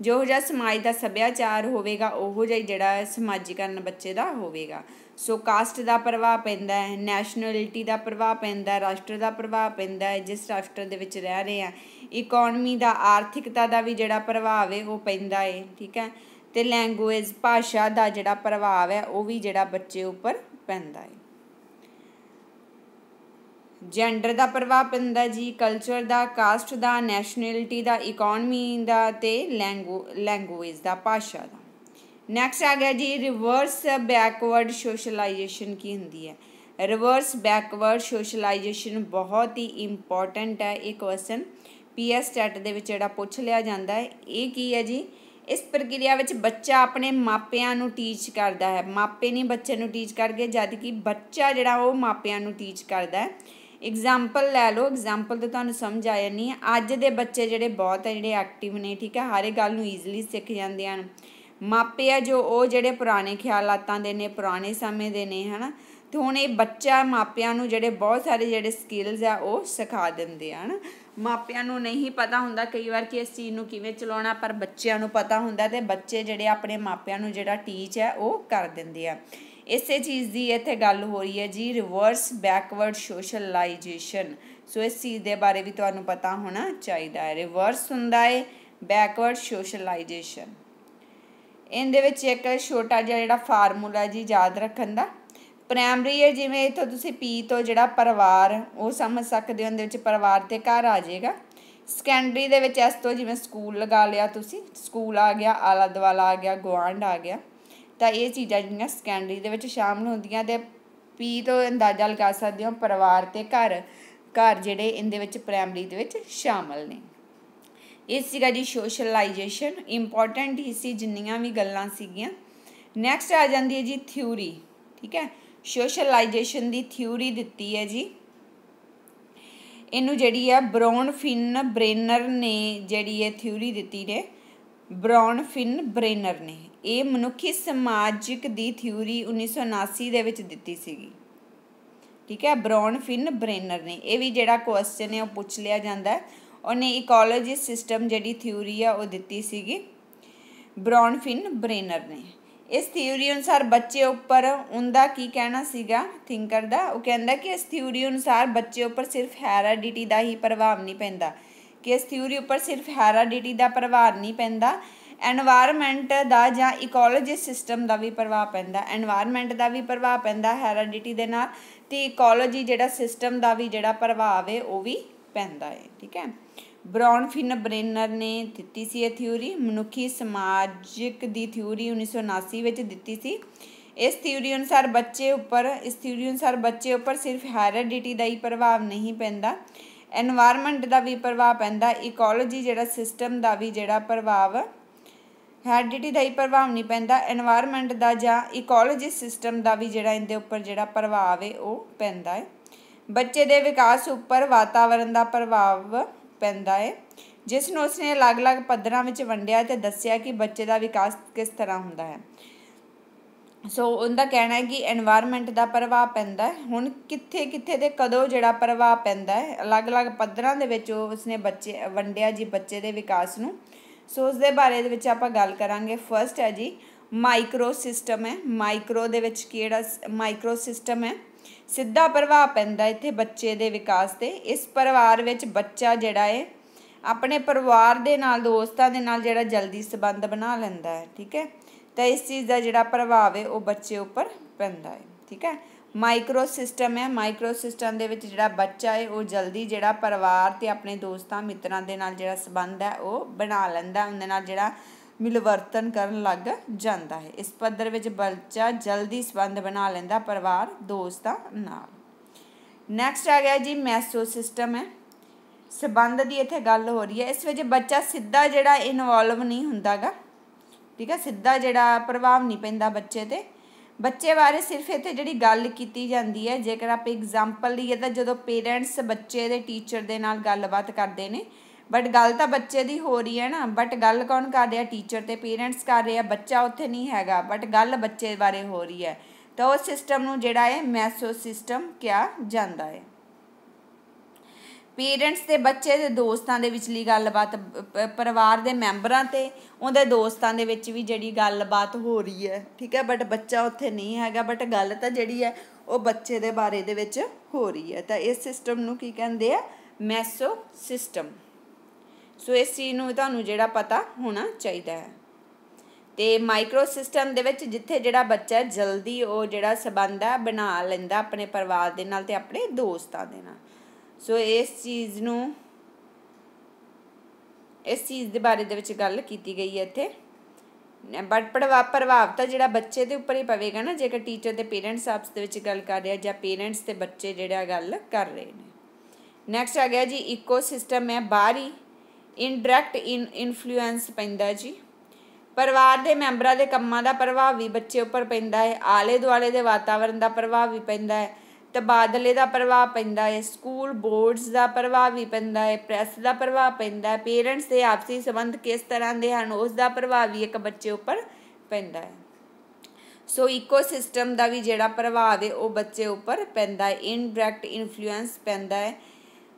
ਜੋ ਜਿਹਾ ਸਮਾਜ ਦਾ ਸੱਭਿਆਚਾਰ ਹੋਵੇਗਾ ਉਹੋ ਜਿਹਾ ਜਿਹੜਾ ਸਮਾਜੀਕਰਨ ਬੱਚੇ ਦਾ ਹੋਵੇਗਾ ਸੋ ਕਾਸਟ ਦਾ ਪ੍ਰਭਾਵ ਪੈਂਦਾ ਹੈ ਨੈਸ਼ਨੈਲਿਟੀ ਦਾ ਪ੍ਰਭਾਵ ਪੈਂਦਾ ਹੈ ਰਾਸ਼ਟਰ ਦਾ ਪ੍ਰਭਾਵ ਪੈਂਦਾ ਹੈ ਜਿਸ ਰਾਸ਼ਟਰ ਦੇ ਵਿੱਚ ਰਹਿ ਰਹੇ ਆ ਇਕਨੋਮੀ ਦਾ ਆਰਥਿਕਤਾ ਦਾ ਵੀ ਜਿਹੜਾ ਪ੍ਰਭਾਵ ਹੈ ਉਹ ਪੈਂਦਾ ਹੈ ਠੀਕ ਹੈ ਤੇ ਲੈਂਗੁਏਜ ਭਾਸ਼ਾ ਦਾ ਜਿਹੜਾ ਪ੍ਰਭਾਵ ਹੈ ਉਹ ਵੀ ਜਿਹੜਾ ਬੱਚੇ ਉੱਪਰ ਪੈਂਦਾ ਹੈ ਜੈਂਡਰ ਦਾ ਪ੍ਰਭਾਵ ਪੈਂਦਾ ਜੀ ਕਲਚਰ ਦਾ ਕਾਸਟ ਦਾ ਨੈਸ਼ਨੈਲਿਟੀ ਦਾ ਇਕਨੋਮੀ ਦਾ ਤੇ ਲੈਂਗੁਏਜ ਦਾ ਭਾਸ਼ਾ ਦਾ ਨੈਕਸਟ ਆ ਗਿਆ ਜੀ ਰਿਵਰਸ ਬੈਕਵਰਡ ਸੋਸ਼ਲਾਈਜੇਸ਼ਨ ਕੀ ਹੁੰਦੀ ਹੈ ਰਿਵਰਸ ਬੈਕਵਰਡ ਸੋਸ਼ਲਾਈਜੇਸ਼ਨ ਬਹੁਤ ਹੀ ਇੰਪੋਰਟੈਂਟ ਹੈ ਇਹ ਕੁਐਸਚਨ ਪੀਐਸ ਟੈਟ ਦੇ ਵਿੱਚ ਜਿਹੜਾ ਪੁੱਛ ਲਿਆ ਜਾਂਦਾ ਹੈ ਇਹ ਕੀ ਹੈ ਜੀ ਇਸ ਪ੍ਰਕਿਰਿਆ ਵਿੱਚ ਬੱਚਾ ਆਪਣੇ ਮਾਪਿਆਂ ਨੂੰ ਟੀਚ ਕਰਦਾ ਹੈ ਮਾਪੇ ਨਹੀਂ ਬੱਚੇ ਨੂੰ ਟੀਚ ਕਰਕੇ ਜਦ ਕਿ ਬੱਚਾ ਜਿਹੜਾ ਉਹ ਮਾਪਿਆਂ ਨੂੰ ਟੀਚ ਕਰਦਾ ਹੈ ਐਗਜ਼ਾਮਪਲ ਲੈ ਲਓ ਐਗਜ਼ਾਮਪਲ ਤੇ ਤੁਹਾਨੂੰ ਸਮਝ ਆ ਜਾਣੀ ਹੈ ਅੱਜ ਦੇ ਬੱਚੇ ਜਿਹੜੇ ਬਹੁਤ ਆ ਜਿਹੜੇ ਐਕਟਿਵ ਨੇ ਠੀਕ ਹੈ ਹਰ ਇੱਕ ਗੱਲ ਨੂੰ ਈਜ਼ੀਲੀ ਸਿੱਖ ਜਾਂਦੇ ਹਨ ਮਾਪੇ ਆ ਜੋ ਉਹ ਜਿਹੜੇ ਪੁਰਾਣੇ ਖਿਆਲਾਤਾਂ ਦੇ ਨੇ ਪੁਰਾਣੇ ਸਮੇਂ ਦੇ ਨੇ ਹਨਾ ਤੇ ਹੁਣ ਇਹ ਬੱਚਾ ਮਾਪਿਆਂ ਨੂੰ ਜਿਹੜੇ ਬਹੁਤ ਸਾਰੇ ਜਿਹੜੇ ਸਕਿੱਲਸ ਆ ਉਹ ਸਿਖਾ ਦਿੰਦੇ ਹਨ ਮਾਪਿਆਂ ਨੂੰ ਨਹੀਂ ਪਤਾ ਹੁੰਦਾ ਕਈ ਵਾਰ ਕਿ ਇਸ ਚੀਜ਼ ਨੂੰ ਕਿਵੇਂ ਚਲਾਉਣਾ ਪਰ ਬੱਚਿਆਂ ਨੂੰ ਪਤਾ ਹੁੰਦਾ ਤੇ ਬੱਚੇ ਜਿਹੜੇ ਆਪਣੇ ਮਾਪਿਆਂ ਨੂੰ ਜਿਹੜਾ ਟੀਚ ਹੈ ਉਹ ਕਰ ਦਿੰਦੇ ਆ ਇਸੇ ਚੀਜ਼ ਦੀ ਇੱਥੇ ਗੱਲ ਹੋ ਰਹੀ ਹੈ ਜੀ ਰਿਵਰਸ ਬੈਕਵਰਡ ਸੋਸ਼ਲਾਈਜੇਸ਼ਨ ਸੋ ਇਸ ਚੀਜ਼ ਦੇ ਬਾਰੇ ਵੀ ਤੁਹਾਨੂੰ ਪਤਾ ਹੋਣਾ ਚਾਹੀਦਾ ਹੈ ਰਿਵਰਸ ਹੁੰਦਾ ਹੈ ਬੈਕਵਰਡ ਸੋਸ਼ਲਾਈਜੇਸ਼ਨ ਇਹਦੇ ਵਿੱਚ ਇੱਕ ਛੋਟਾ ਜਿਹਾ ਜਿਹੜਾ ਫਾਰਮੂਲਾ ਜੀ ਯਾਦ ਰੱਖਣ ਦਾ ਪ੍ਰਾਇਮਰੀ ਹੈ ਜਿਵੇਂ ਇਥੋਂ ਤੁਸੀਂ ਪੀ ਤੋਂ ਜਿਹੜਾ ਪਰਿਵਾਰ ਉਹ ਸਮਝ ਸਕਦੇ ਹੋ ਉਹਦੇ ਵਿੱਚ ਪਰਿਵਾਰ ਤੇ ਘਰ ਆ ਜਾਏਗਾ ਸਕੈਂਡਰੀ ਦੇ ਵਿੱਚ ਇਸ ਤੋਂ ਜਿਵੇਂ ਸਕੂਲ ਲਗਾ ਲਿਆ ਤੁਸੀਂ ਸਕੂਲ ਆ ਗਿਆ ਆਲਾ ਦਵਾਲਾ ਆ ਗਿਆ ਗਵਾਂਡ ਆ ਗਿਆ ਤਾਂ ਇਹ ਚੀਜ਼ਾਂ ਜਿਹੜੀਆਂ ਸੈਕੰਡਰੀ ਦੇ ਵਿੱਚ ਸ਼ਾਮਲ ਹੁੰਦੀਆਂ ਤੇ ਪੀ ਤੋਂ ਅੰਦਾਜ਼ਾ ਲਗਾ ਸਕਦੇ ਹੋ ਪਰਿਵਾਰ ਤੇ ਘਰ ਘਰ ਜਿਹੜੇ ਇਹਦੇ ਵਿੱਚ ਪ੍ਰਾਇਮਰੀ ਦੇ ਵਿੱਚ ਸ਼ਾਮਲ ਨੇ ਇਹ ਸੀਗਾ ਜੀ ਸੋਸ਼ਲਾਈਜੇਸ਼ਨ ਇੰਪੋਰਟੈਂਟ ਹੀ ਸੀ ਜਿੰਨੀਆਂ ਵੀ ਗੱਲਾਂ ਸੀਗੀਆਂ ਨੈਕਸਟ ਆ ਜਾਂਦੀ ਹੈ ਜੀ ਥਿਊਰੀ ਠੀਕ ਹੈ ਸੋਸ਼ਲਾਈਜੇਸ਼ਨ ਦੀ ਥਿਊਰੀ ਦਿੱਤੀ ਹੈ ਜੀ ਇਹਨੂੰ ਜਿਹੜੀ ਆ ਬ੍ਰਾਉਨ ਫਿਨ ਬ੍ਰੇਨਰ ਨੇ ਜਿਹੜੀ ਇਹ ਥਿਊਰੀ ਦਿੱਤੀ ਨੇ ਫਿਨ ਬ੍ਰੇਨਰ ਨੇ ਇਹ ਮਨੁੱਖੀ ਸਮਾਜਿਕ ਦੀ ਥਿਊਰੀ 1979 ਦੇ ਵਿੱਚ ਦਿੱਤੀ ਸੀਗੀ ਠੀਕ ਹੈ ਫਿਨ ਬ੍ਰੇਨਰ ਨੇ ਇਹ ਵੀ ਜਿਹੜਾ ਕੁਐਸਚਨ ਹੈ ਉਹ ਪੁੱਛ ਲਿਆ ਜਾਂਦਾ ਉਹਨੇ ਇਕੋਲੋਜੀ ਸਿਸਟਮ ਜਿਹੜੀ ਥਿਊਰੀ ਆ ਉਹ ਦਿੱਤੀ ਸੀਗੀ ਫਿਨ ਬ੍ਰੇਨਰ ਨੇ ਇਸ ਥਿਊਰੀ ਅਨੁਸਾਰ ਬੱਚੇ ਉੱਪਰ ਉਹਦਾ ਕੀ ਕਹਿਣਾ ਸੀਗਾ ਥਿੰਕਰ ਦਾ ਉਹ ਕਹਿੰਦਾ ਕਿ ਇਸ ਥਿਊਰੀ ਅਨੁਸਾਰ ਬੱਚੇ ਉੱਪਰ ਸਿਰਫ ਹੈਰਾਡਿਟੀ ਦਾ ਹੀ ਪ੍ਰਭਾਵ ਨਹੀਂ ਪੈਂਦਾ ਕਿ ਇਸ ਥਿਊਰੀ ਉੱਪਰ ਸਿਰਫ ਹੈਰਾਡਿਟੀ ਦਾ ਪ੍ਰਭਾਵ ਨਹੀਂ ਪੈਂਦਾ এনवायरमेंट ਦਾ ਜਾਂ ਇਕੋਲੋਜੀ ਸਿਸਟਮ ਦਾ ਵੀ ਪ੍ਰਭਾਵ ਪੈਂਦਾ এনवायरमेंट ਦਾ ਵੀ ਪ੍ਰਭਾਵ ਪੈਂਦਾ ਹੈਰਾਡਿਟੀ ਦੇ ਨਾਲ ਤੇ ਇਕੋਲੋਜੀ ਜਿਹੜਾ ਸਿਸਟਮ ਦਾ ਵੀ ਜਿਹੜਾ ਪ੍ਰਭਾਵ ਹੈ ਉਹ ਵੀ ਪੈਂਦਾ ਹੈ ਠੀਕ ਹੈ ਬ੍ਰੌਨਫਿਨ ਬ੍ਰੇਨਰ ਨੇ ਦਿੱਤੀ ਸੀ ਇਹ ਥਿਊਰੀ ਮਨੁੱਖੀ ਸਮਾਜਿਕ ਦੀ ਥਿਊਰੀ 1979 ਵਿੱਚ ਦਿੱਤੀ ਸੀ ਇਸ ਥਿਊਰੀ ਅਨੁਸਾਰ ਬੱਚੇ ਉੱਪਰ ਇਸ ਥਿਊਰੀ ਅਨੁਸਾਰ ਬੱਚੇ ਉੱਪਰ ਸਿਰਫ ਹੈਰਾਡਿਟੀ ਦਾ ਹੀ ਪ੍ਰਭਾਵ ਨਹੀਂ ਪੈਂਦਾ ਐਨਵਾਇਰਨਮੈਂਟ ਦਾ ਵੀ ਪ੍ਰਭਾਵ ਪੈਂਦਾ ਇਕੋਲੋਜੀ ਜਿਹੜਾ ਸਿਸਟਮ ਦਾ ਵੀ ਜਿਹੜਾ ਪ੍ਰਭਾਵ ਹੈਰਡਿਟੀ ਦਾ ਹੀ ਪ੍ਰਭਾਵ ਨਹੀਂ ਪੈਂਦਾ এনवायरमेंट ਦਾ ਜਾਂ ਇਕੋਲੋਜੀ ਸਿਸਟਮ ਦਾ ਵੀ ਜਿਹੜਾ ਇਹਦੇ ਉੱਪਰ ਜਿਹੜਾ ਪ੍ਰਭਾਵ ਹੈ ਉਹ ਪੈਂਦਾ ਹੈ ਬੱਚੇ ਦੇ ਵਿਕਾਸ ਉੱਪਰ ਵਾਤਾਵਰਣ ਦਾ ਪ੍ਰਭਾਵ ਪੈਂਦਾ ਹੈ ਜਿਸ ਨੂੰ ਉਸਨੇ ਅਲੱਗ-ਅਲੱਗ ਪੱਧਰਾਂ ਵਿੱਚ ਵੰਡਿਆ ਤੇ ਦੱਸਿਆ ਕਿ ਬੱਚੇ ਦਾ ਵਿਕਾਸ ਕਿਸ ਤਰ੍ਹਾਂ ਹੁੰਦਾ ਹੈ ਸੋ ਉਹਦਾ ਕਹਿਣਾ ਹੈ ਕਿ এনवायरमेंट ਦਾ ਪ੍ਰਭਾਵ ਪੈਂਦਾ ਹੁਣ ਕਿੱਥੇ ਕਿੱਥੇ ਤੇ ਕਦੋਂ ਜਿਹੜਾ ਪ੍ਰਭਾਵ ਪੈਂਦਾ ਹੈ ਅਲੱਗ-ਅਲੱਗ ਪੱਧਰਾਂ ਦੇ ਵਿੱਚ ਉਸਨੇ ਬੱਚੇ ਵੰਡਿਆ ਜੀ ਬੱਚੇ ਦੇ ਵਿਕਾਸ ਨੂੰ ਸੋ ਉਸ ਦੇ ਬਾਰੇ ਦੇ ਵਿੱਚ ਆਪਾਂ ਗੱਲ ਕਰਾਂਗੇ ਫਰਸਟ ਹੈ ਜੀ ਮਾਈਕਰੋ ਸਿਸਟਮ ਹੈ ਮਾਈਕਰੋ ਦੇ ਵਿੱਚ ਕਿਹੜਾ ਮਾਈਕਰੋ ਸਿਸਟਮ ਹੈ ਸਿੱਧਾ ਪ੍ਰਭਾਵ ਪੈਂਦਾ ਇੱਥੇ ਬੱਚੇ ਦੇ ਵਿਕਾਸ ਤੇ ਇਸ ਪਰਿਵਾਰ ਵਿੱਚ ਬੱਚਾ ਜਿਹੜਾ ਹੈ ਆਪਣੇ ਪਰਿਵਾਰ ਦੇ ਨਾਲ ਦੋਸਤਾਂ ਦੇ ਨਾਲ ਜਿਹੜਾ ਜਲਦੀ ਸਬੰਧ ਬਣਾ ਲੈਂਦਾ ਹੈ ਠੀਕ ਹੈ ਤਾਂ ਇਸ ਚੀਜ਼ ਦਾ ਜਿਹੜਾ ਪ੍ਰਭਾਵ ਹੈ ਉਹ ਬੱਚੇ ਉੱਪਰ ਪੈਂਦਾ ਹੈ ਠੀਕ ਹੈ ਮਾਈਕਰੋ ਸਿਸਟਮ ਹੈ ਮਾਈਕਰੋ ਸਿਸਟਮ ਦੇ ਵਿੱਚ ਜਿਹੜਾ ਬੱਚਾ ਹੈ ਉਹ ਜਲਦੀ ਜਿਹੜਾ ਪਰਿਵਾਰ ਤੇ ਆਪਣੇ ਦੋਸਤਾਂ ਮਿੱਤਰਾਂ ਦੇ ਨਾਲ ਜਿਹੜਾ ਸਬੰਧ ਹੈ ਉਹ ਬਣਾ ਲੈਂਦਾ ਉਹਦੇ ਨਾਲ ਜਿਹੜਾ ਮਿਲਵਰਤਨ ਕਰਨ ਲੱਗ ਜਾਂਦਾ ਹੈ ਇਸ ਪੱਧਰ ਵਿੱਚ ਬੱਚਾ ਜਲਦੀ ਸਬੰਧ ਬਣਾ ਲੈਂਦਾ ਪਰਿਵਾਰ ਦੋਸਤਾਂ ਨਾਲ ਨੈਕਸਟ ਆ ਗਿਆ ਜੀ ਮੈਸੋ ਸਿਸਟਮ ਹੈ ਸਬੰਧ ਦੀ ਇੱਥੇ ਗੱਲ ਹੋ ਰਹੀ ਹੈ ਇਸ ਵਿੱਚ ਬੱਚਾ ਸਿੱਧਾ ਜਿਹੜਾ ਇਨਵੋਲਵ ਨਹੀਂ ਹੁੰਦਾਗਾ ਠੀਕ ਹੈ ਸਿੱਧਾ ਜਿਹੜਾ ਪ੍ਰਭਾਵ ਨਹੀਂ ਪੈਂਦਾ ਬੱਚੇ ਤੇ ਬੱਚੇ ਬਾਰੇ ਸਿਰਫ ਇੱਥੇ ਜਿਹੜੀ ਗੱਲ ਕੀਤੀ ਜਾਂਦੀ ਹੈ ਜੇਕਰ ਆਪਾਂ ਐਗਜ਼ਾਮਪਲ ਲਈਏ ਤਾਂ ਜਦੋਂ ਪੇਰੈਂਟਸ ਬੱਚੇ ਦੇ ਟੀਚਰ ਦੇ ਨਾਲ ਗੱਲਬਾਤ ਕਰਦੇ ਨੇ ਬਟ ਗੱਲ ਤਾਂ ਬੱਚੇ ਦੀ ਹੋ ਰਹੀ ਹੈ ਨਾ ਬਟ ਗੱਲ ਕੌਣ ਕਰ ਰਿਹਾ ਟੀਚਰ ਤੇ ਪੇਰੈਂਟਸ ਕਰ ਰਹੇ ਆ ਬੱਚਾ ਉੱਥੇ ਨਹੀਂ ਹੈਗਾ ਬਟ ਗੱਲ ਬੱਚੇ ਬਾਰੇ ਹੋ ਰਹੀ ਹੈ ਤਾਂ ਉਹ ਸਿਸਟਮ ਨੂੰ ਜਿਹੜਾ ਹੈ ਮੈਸੋ ਸਿਸਟਮ ਕਿਹਾ ਜਾਂਦਾ ਹੈ ਪੇਰੈਂਟਸ ਤੇ ਬੱਚੇ ਦੇ ਦੋਸਤਾਂ ਦੇ ਵਿਚਲੀ ਗੱਲਬਾਤ ਪਰਿਵਾਰ ਦੇ ਮੈਂਬਰਾਂ ਤੇ ਉਹਦੇ ਦੋਸਤਾਂ ਦੇ ਵਿੱਚ ਵੀ ਜਿਹੜੀ ਗੱਲਬਾਤ ਹੋ ਰਹੀ ਹੈ ਠੀਕ ਹੈ ਬਟ ਬੱਚਾ ਉੱਥੇ ਨਹੀਂ ਹੈਗਾ ਬਟ ਗੱਲ ਤਾਂ ਜਿਹੜੀ ਹੈ ਉਹ ਬੱਚੇ ਦੇ ਬਾਰੇ ਦੇ ਵਿੱਚ ਹੋ ਰਹੀ ਹੈ ਤਾਂ ਇਸ ਸਿਸਟਮ ਨੂੰ ਕੀ ਕਹਿੰਦੇ ਆ ਮੈਸੋ ਸਿਸਟਮ ਸੋ ਇਸ ਚੀਜ਼ ਨੂੰ ਤੁਹਾਨੂੰ ਜਿਹੜਾ ਪਤਾ ਹੋਣਾ ਚਾਹੀਦਾ ਹੈ ਤੇ ਮਾਈਕਰੋ ਸਿਸਟਮ ਦੇ ਵਿੱਚ ਜਿੱਥੇ ਜਿਹੜਾ ਬੱਚਾ ਜਲਦੀ ਉਹ ਜਿਹੜਾ ਸਬੰਧ ਆ ਬਣਾ ਲੈਂਦਾ ਆਪਣੇ ਪਰਿਵਾਰ ਦੇ ਨਾਲ ਤੇ ਆਪਣੇ ਦੋਸਤਾਂ ਦੇ ਨਾਲ ਸੋ ਇਸ ਚੀਜ਼ ਨੂੰ ਇਸ ਚੀਜ਼ ਦੇ ਬਾਰੇ ਦੇ ਵਿੱਚ ਗੱਲ ਕੀਤੀ ਗਈ ਹੈ ਇੱਥੇ ਬਟ ਪ੍ਰਭਾਵ ਪ੍ਰਭਾਵ ਤਾਂ ਜਿਹੜਾ ਬੱਚੇ ਦੇ ਉੱਪਰ ਹੀ ਪਵੇਗਾ ਨਾ ਜੇਕਰ ਟੀਚਰ ਤੇ ਪੇਰੈਂਟਸ ਆਪਸ ਦੇ ਵਿੱਚ ਗੱਲ ਕਰ ਆ ਜਾਂ ਪੇਰੈਂਟਸ ਤੇ ਬੱਚੇ ਜਿਹੜਾ ਗੱਲ ਕਰ ਰਹੇ ਨੇ ਨੈਕਸਟ ਆ ਗਿਆ ਜੀ ਇਕੋਸਿਸਟਮ ਹੈ ਬਾਹਰੀ ਇਨਡਾਇਰੈਕਟ ਇਨਫਲੂਐਂਸ ਪੈਂਦਾ ਜੀ ਪਰਿਵਾਰ ਦੇ ਮੈਂਬਰਾਂ ਦੇ ਕੰਮਾਂ ਦਾ ਪ੍ਰਭਾਵ ਵੀ ਬੱਚੇ ਉੱਪਰ ਪੈਂਦਾ ਹੈ ਆਲੇ ਦੁਆਲੇ ਦੇ ਵਾਤਾਵਰਣ ਦਾ ਪ੍ਰਭਾਵ ਵੀ ਪੈਂਦਾ ਹੈ ਤਬਾਦਲੇ ਦਾ ਪ੍ਰਭਾਵ ਪੈਂਦਾ ਹੈ ਸਕੂਲ ਬੋਰਡਸ ਦਾ ਪ੍ਰਭਾਵ ਵੀ ਪੈਂਦਾ ਹੈ ਪ੍ਰੈਸ ਦਾ ਪ੍ਰਭਾਵ ਪੈਂਦਾ ਹੈ ਪੇਰੈਂਟਸ ਦੇ ਆਪਸੀ ਸੰਬੰਧ ਕਿਸ ਤਰ੍ਹਾਂ ਦੇ ਹਨ ਉਸ ਦਾ ਪ੍ਰਭਾਵ ਵੀ ਇੱਕ ਬੱਚੇ ਉੱਪਰ ਪੈਂਦਾ ਹੈ ਸੋ ਇਕੋਸਿਸਟਮ ਦਾ ਵੀ ਜਿਹੜਾ ਪ੍ਰਭਾਵ ਹੈ ਉਹ ਬੱਚੇ ਉੱਪਰ ਪੈਂਦਾ ਹੈ ਇਨਡਾਇਰੈਕਟ ਇਨਫਲੂਐਂਸ ਪੈਂਦਾ ਹੈ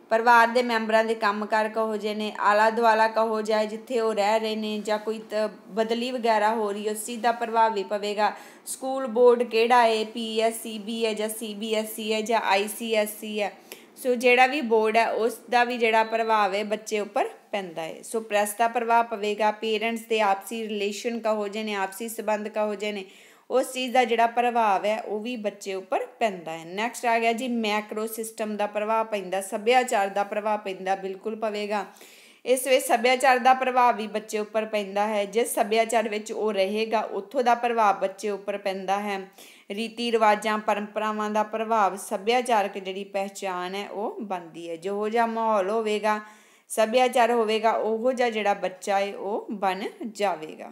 ਪਰਿਵਾਰ ਦੇ ਮੈਂਬਰਾਂ ਦੇ ਕੰਮਕਾਰ ਕਹੋ ਜੇ ਨੇ ਆਲਾ ਦੁਆਲਾ ਕਹੋ ਜਾਏ ਜਿੱਥੇ ਉਹ ਰਹਿ ਰਹੇ ਨੇ ਜਾਂ ਕੋਈ ਬਦਲੀ ਵਗੈਰਾ ਹੋ ਰਹੀ ਹੈ ਸਿੱਧਾ ਪ੍ਰਭਾਵ ਵੀ ਪਵੇਗਾ ਸਕੂਲ ਬੋਰਡ ਕਿਹੜਾ ਹੈ ਪੀਐਸਸੀਬੀ ਹੈ ਜਾਂ ਸੀਬੀਐਸਸੀ ਹੈ e ਜਾਂ ਆਈਸੀਐਸਸੀ ਹੈ ਸੋ ਜਿਹੜਾ ਵੀ ਬੋਰਡ ਹੈ ਉਸ ਦਾ ਵੀ ਜਿਹੜਾ ਪ੍ਰਭਾਵ ਹੈ ਬੱਚੇ ਉੱਪਰ ਪੈਂਦਾ ਹੈ ਸੋ ਪ੍ਰੈਸ ਦਾ ਪ੍ਰਭਾਵ ਪਵੇਗਾ ਪੇਰੈਂਟਸ ਦੇ ਆਪਸੀ ਰਿਲੇਸ਼ਨ ਕਹੋ ਜੇ ਨੇ ਆਪਸੀ ਸਬੰਧ ਕਹੋ ਜੇ ਨੇ ਉਸ ਚੀਜ਼ ਦਾ ਜਿਹੜਾ ਪ੍ਰਭਾਵ ਹੈ ਉਹ ਵੀ ਬੱਚੇ ਉੱਪਰ ਪੈਂਦਾ ਹੈ ਨੈਕਸਟ ਆ ਗਿਆ ਜੀ ਮੈਕਰੋ ਸਿਸਟਮ ਦਾ ਪ੍ਰਭਾਵ ਪੈਂਦਾ ਸੱਭਿਆਚਾਰ ਦਾ ਪ੍ਰਭਾਵ ਪੈਂਦਾ ਬਿਲਕੁਲ ਪਵੇਗਾ ਇਸ ਵਿੱਚ ਸੱਭਿਆਚਾਰ ਦਾ ਪ੍ਰਭਾਵ ਵੀ ਬੱਚੇ ਉੱਪਰ ਪੈਂਦਾ ਹੈ ਜਿਸ ਸੱਭਿਆਚਾਰ ਵਿੱਚ ਉਹ ਰਹੇਗਾ ਉੱਥੋਂ ਦਾ ਪ੍ਰਭਾਵ ਬੱਚੇ ਉੱਪਰ ਪੈਂਦਾ ਹੈ ਰੀਤੀ ਰਿਵਾਜਾਂ ਪਰੰਪਰਾਵਾਂ ਦਾ ਪ੍ਰਭਾਵ ਸੱਭਿਆਚਾਰਕ ਜਿਹੜੀ ਪਹਿਚਾਨ ਹੈ ਉਹ ਬਣਦੀ ਹੈ ਜਿਹੋ ਜਿਹਾ ਮਾਹੌਲ ਹੋਵੇਗਾ ਸੱਭਿਆਚਾਰ ਹੋਵੇਗਾ ਉਹੋ ਜਿਹਾ ਜਿਹੜਾ ਬੱਚਾ ਹੈ ਉਹ ਬਣ ਜਾਵੇਗਾ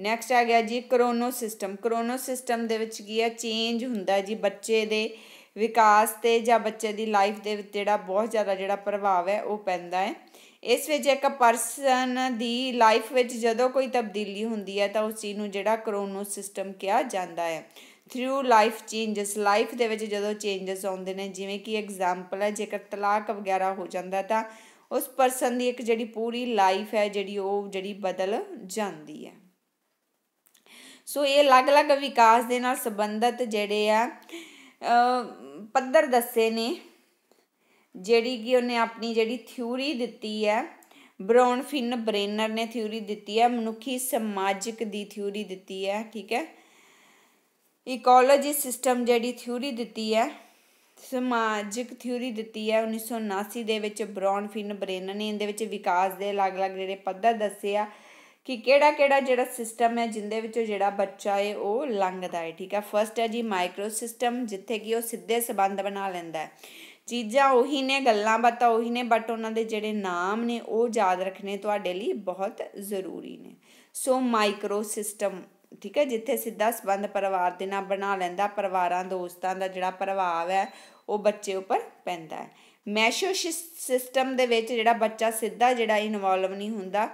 ਨੈਕਸਟ ਆ ਗਿਆ ਜੀ ਕਰੋਨੋ ਸਿਸਟਮ ਕਰੋਨੋ ਸਿਸਟਮ ਦੇ ਵਿੱਚ ਕੀ ਹੈ ਚੇਂਜ ਹੁੰਦਾ ਜੀ ਬੱਚੇ ਦੇ ਵਿਕਾਸ ਤੇ ਜਾਂ ਬੱਚੇ ਦੀ ਲਾਈਫ ਦੇ ਵਿੱਚ ਜਿਹੜਾ ਬਹੁਤ ਜ਼ਿਆਦਾ ਜਿਹੜਾ ਪ੍ਰਭਾਵ ਹੈ ਉਹ ਪੈਂਦਾ ਹੈ ਇਸ ਵਿੱਚ ਇੱਕ ਪਰਸਨ ਦੀ ਲਾਈਫ ਵਿੱਚ ਜਦੋਂ ਕੋਈ ਤਬਦੀਲੀ ਹੁੰਦੀ ਹੈ ਤਾਂ ਉਸ ਚੀਜ਼ ਨੂੰ ਜਿਹੜਾ ਕਰੋਨੋ ਸਿਸਟਮ ਕਿਹਾ ਜਾਂਦਾ ਹੈ ਥਰੂ ਲਾਈਫ ਚੇਂਜਸ ਲਾਈਫ ਦੇ ਵਿੱਚ ਜਦੋਂ ਚੇਂਜਸ ਆਉਂਦੇ ਨੇ ਜਿਵੇਂ ਕਿ ਐਗਜ਼ਾਮਪਲ ਹੈ ਜੇਕਰ ਤਲਾਕ ਵਗੈਰਾ ਹੋ ਜਾਂਦਾ ਤਾਂ ਉਸ ਪਰਸਨ ਦੀ ਇੱਕ ਜਿਹੜੀ ਪੂਰੀ ਲਾਈਫ ਹੈ ਜਿਹੜੀ ਉਹ ਜਿਹੜੀ ਬਦਲ ਜਾਂਦੀ ਹੈ ਸੋ ਇਹ ਅਲੱਗ-ਅਲੱਗ ਵਿਕਾਸ ਦੇ ਨਾਲ ਸੰਬੰਧਿਤ ਜਿਹੜੇ ਆ ਪੱਧਰ ਦੱਸੇ ਨੇ ਜਿਹੜੀ ਕਿ ਉਹਨੇ ਆਪਣੀ ਜਿਹੜੀ ਥਿਊਰੀ ਦਿੱਤੀ ਹੈ ਬ੍ਰਾਉਨ ਫਿਨ ਬ੍ਰੇਨਰ ਨੇ ਥਿਊਰੀ ਦਿੱਤੀ ਹੈ ਮਨੁੱਖੀ ਸਮਾਜਿਕ ਦੀ ਥਿਊਰੀ ਦਿੱਤੀ ਹੈ ਠੀਕ ਹੈ ਇਕੋਲੋਜੀ ਸਿਸਟਮ ਜਿਹੜੀ ਥਿਊਰੀ ਦਿੱਤੀ ਹੈ ਸਮਾਜਿਕ ਥਿਊਰੀ ਦਿੱਤੀ ਹੈ 1979 ਦੇ ਵਿੱਚ ਬ੍ਰਾਉਨ ਫਿਨ ਬ੍ਰੇਨਰ ਨੇ ਇਹਦੇ ਵਿੱਚ ਵਿਕਾਸ ਦੇ ਅਲੱਗ-ਅਲੱਗ ਜਿਹੜੇ ਪੱਧਰ ਦੱਸੇ ਆ ਕਿ ਕਿਹੜਾ-ਕਿਹੜਾ ਜਿਹੜਾ ਸਿਸਟਮ ਹੈ ਜਿੰਦੇ ਵਿੱਚੋਂ ਜਿਹੜਾ ਬੱਚਾ ਹੈ ਉਹ ਲੰਘਦਾ ਹੈ ਠੀਕ ਹੈ ਫਰਸਟ ਹੈ ਜੀ ਮਾਈਕਰੋ ਸਿਸਟਮ ਜਿੱਥੇ ਕਿ ਉਹ ਸਿੱਧੇ ਸਬੰਧ ਬਣਾ ਲੈਂਦਾ ਹੈ ਚੀਜ਼ਾਂ ਉਹੀ ਨੇ ਗੱਲਾਂ ਬਾਤਾਂ ਉਹੀ ਨੇ ਬਟ ਉਹਨਾਂ ਦੇ ਜਿਹੜੇ ਨਾਮ ਨੇ ਉਹ ਯਾਦ ਰੱਖਣੇ ਤੁਹਾਡੇ ਲਈ ਬਹੁਤ ਜ਼ਰੂਰੀ ਨੇ ਸੋ ਮਾਈਕਰੋ ਸਿਸਟਮ ਠੀਕ ਹੈ ਜਿੱਥੇ ਸਿੱਧਾ ਸਬੰਧ ਪਰਿਵਾਰ ਦੇ ਨਾਲ ਬਣਾ ਲੈਂਦਾ ਪਰਿਵਾਰਾਂ ਦੋਸਤਾਂ ਦਾ ਜਿਹੜਾ ਪ੍ਰਭਾਵ ਹੈ ਉਹ ਬੱਚੇ ਉੱਪਰ ਪੈਂਦਾ ਹੈ ਮੈਸ਼ੋ ਸਿਸਟਮ ਦੇ ਵਿੱਚ ਜਿਹੜਾ ਬੱਚਾ ਸਿੱਧਾ ਜਿਹੜਾ ਇਨਵੋਲਵ ਨਹੀਂ ਹੁੰਦਾ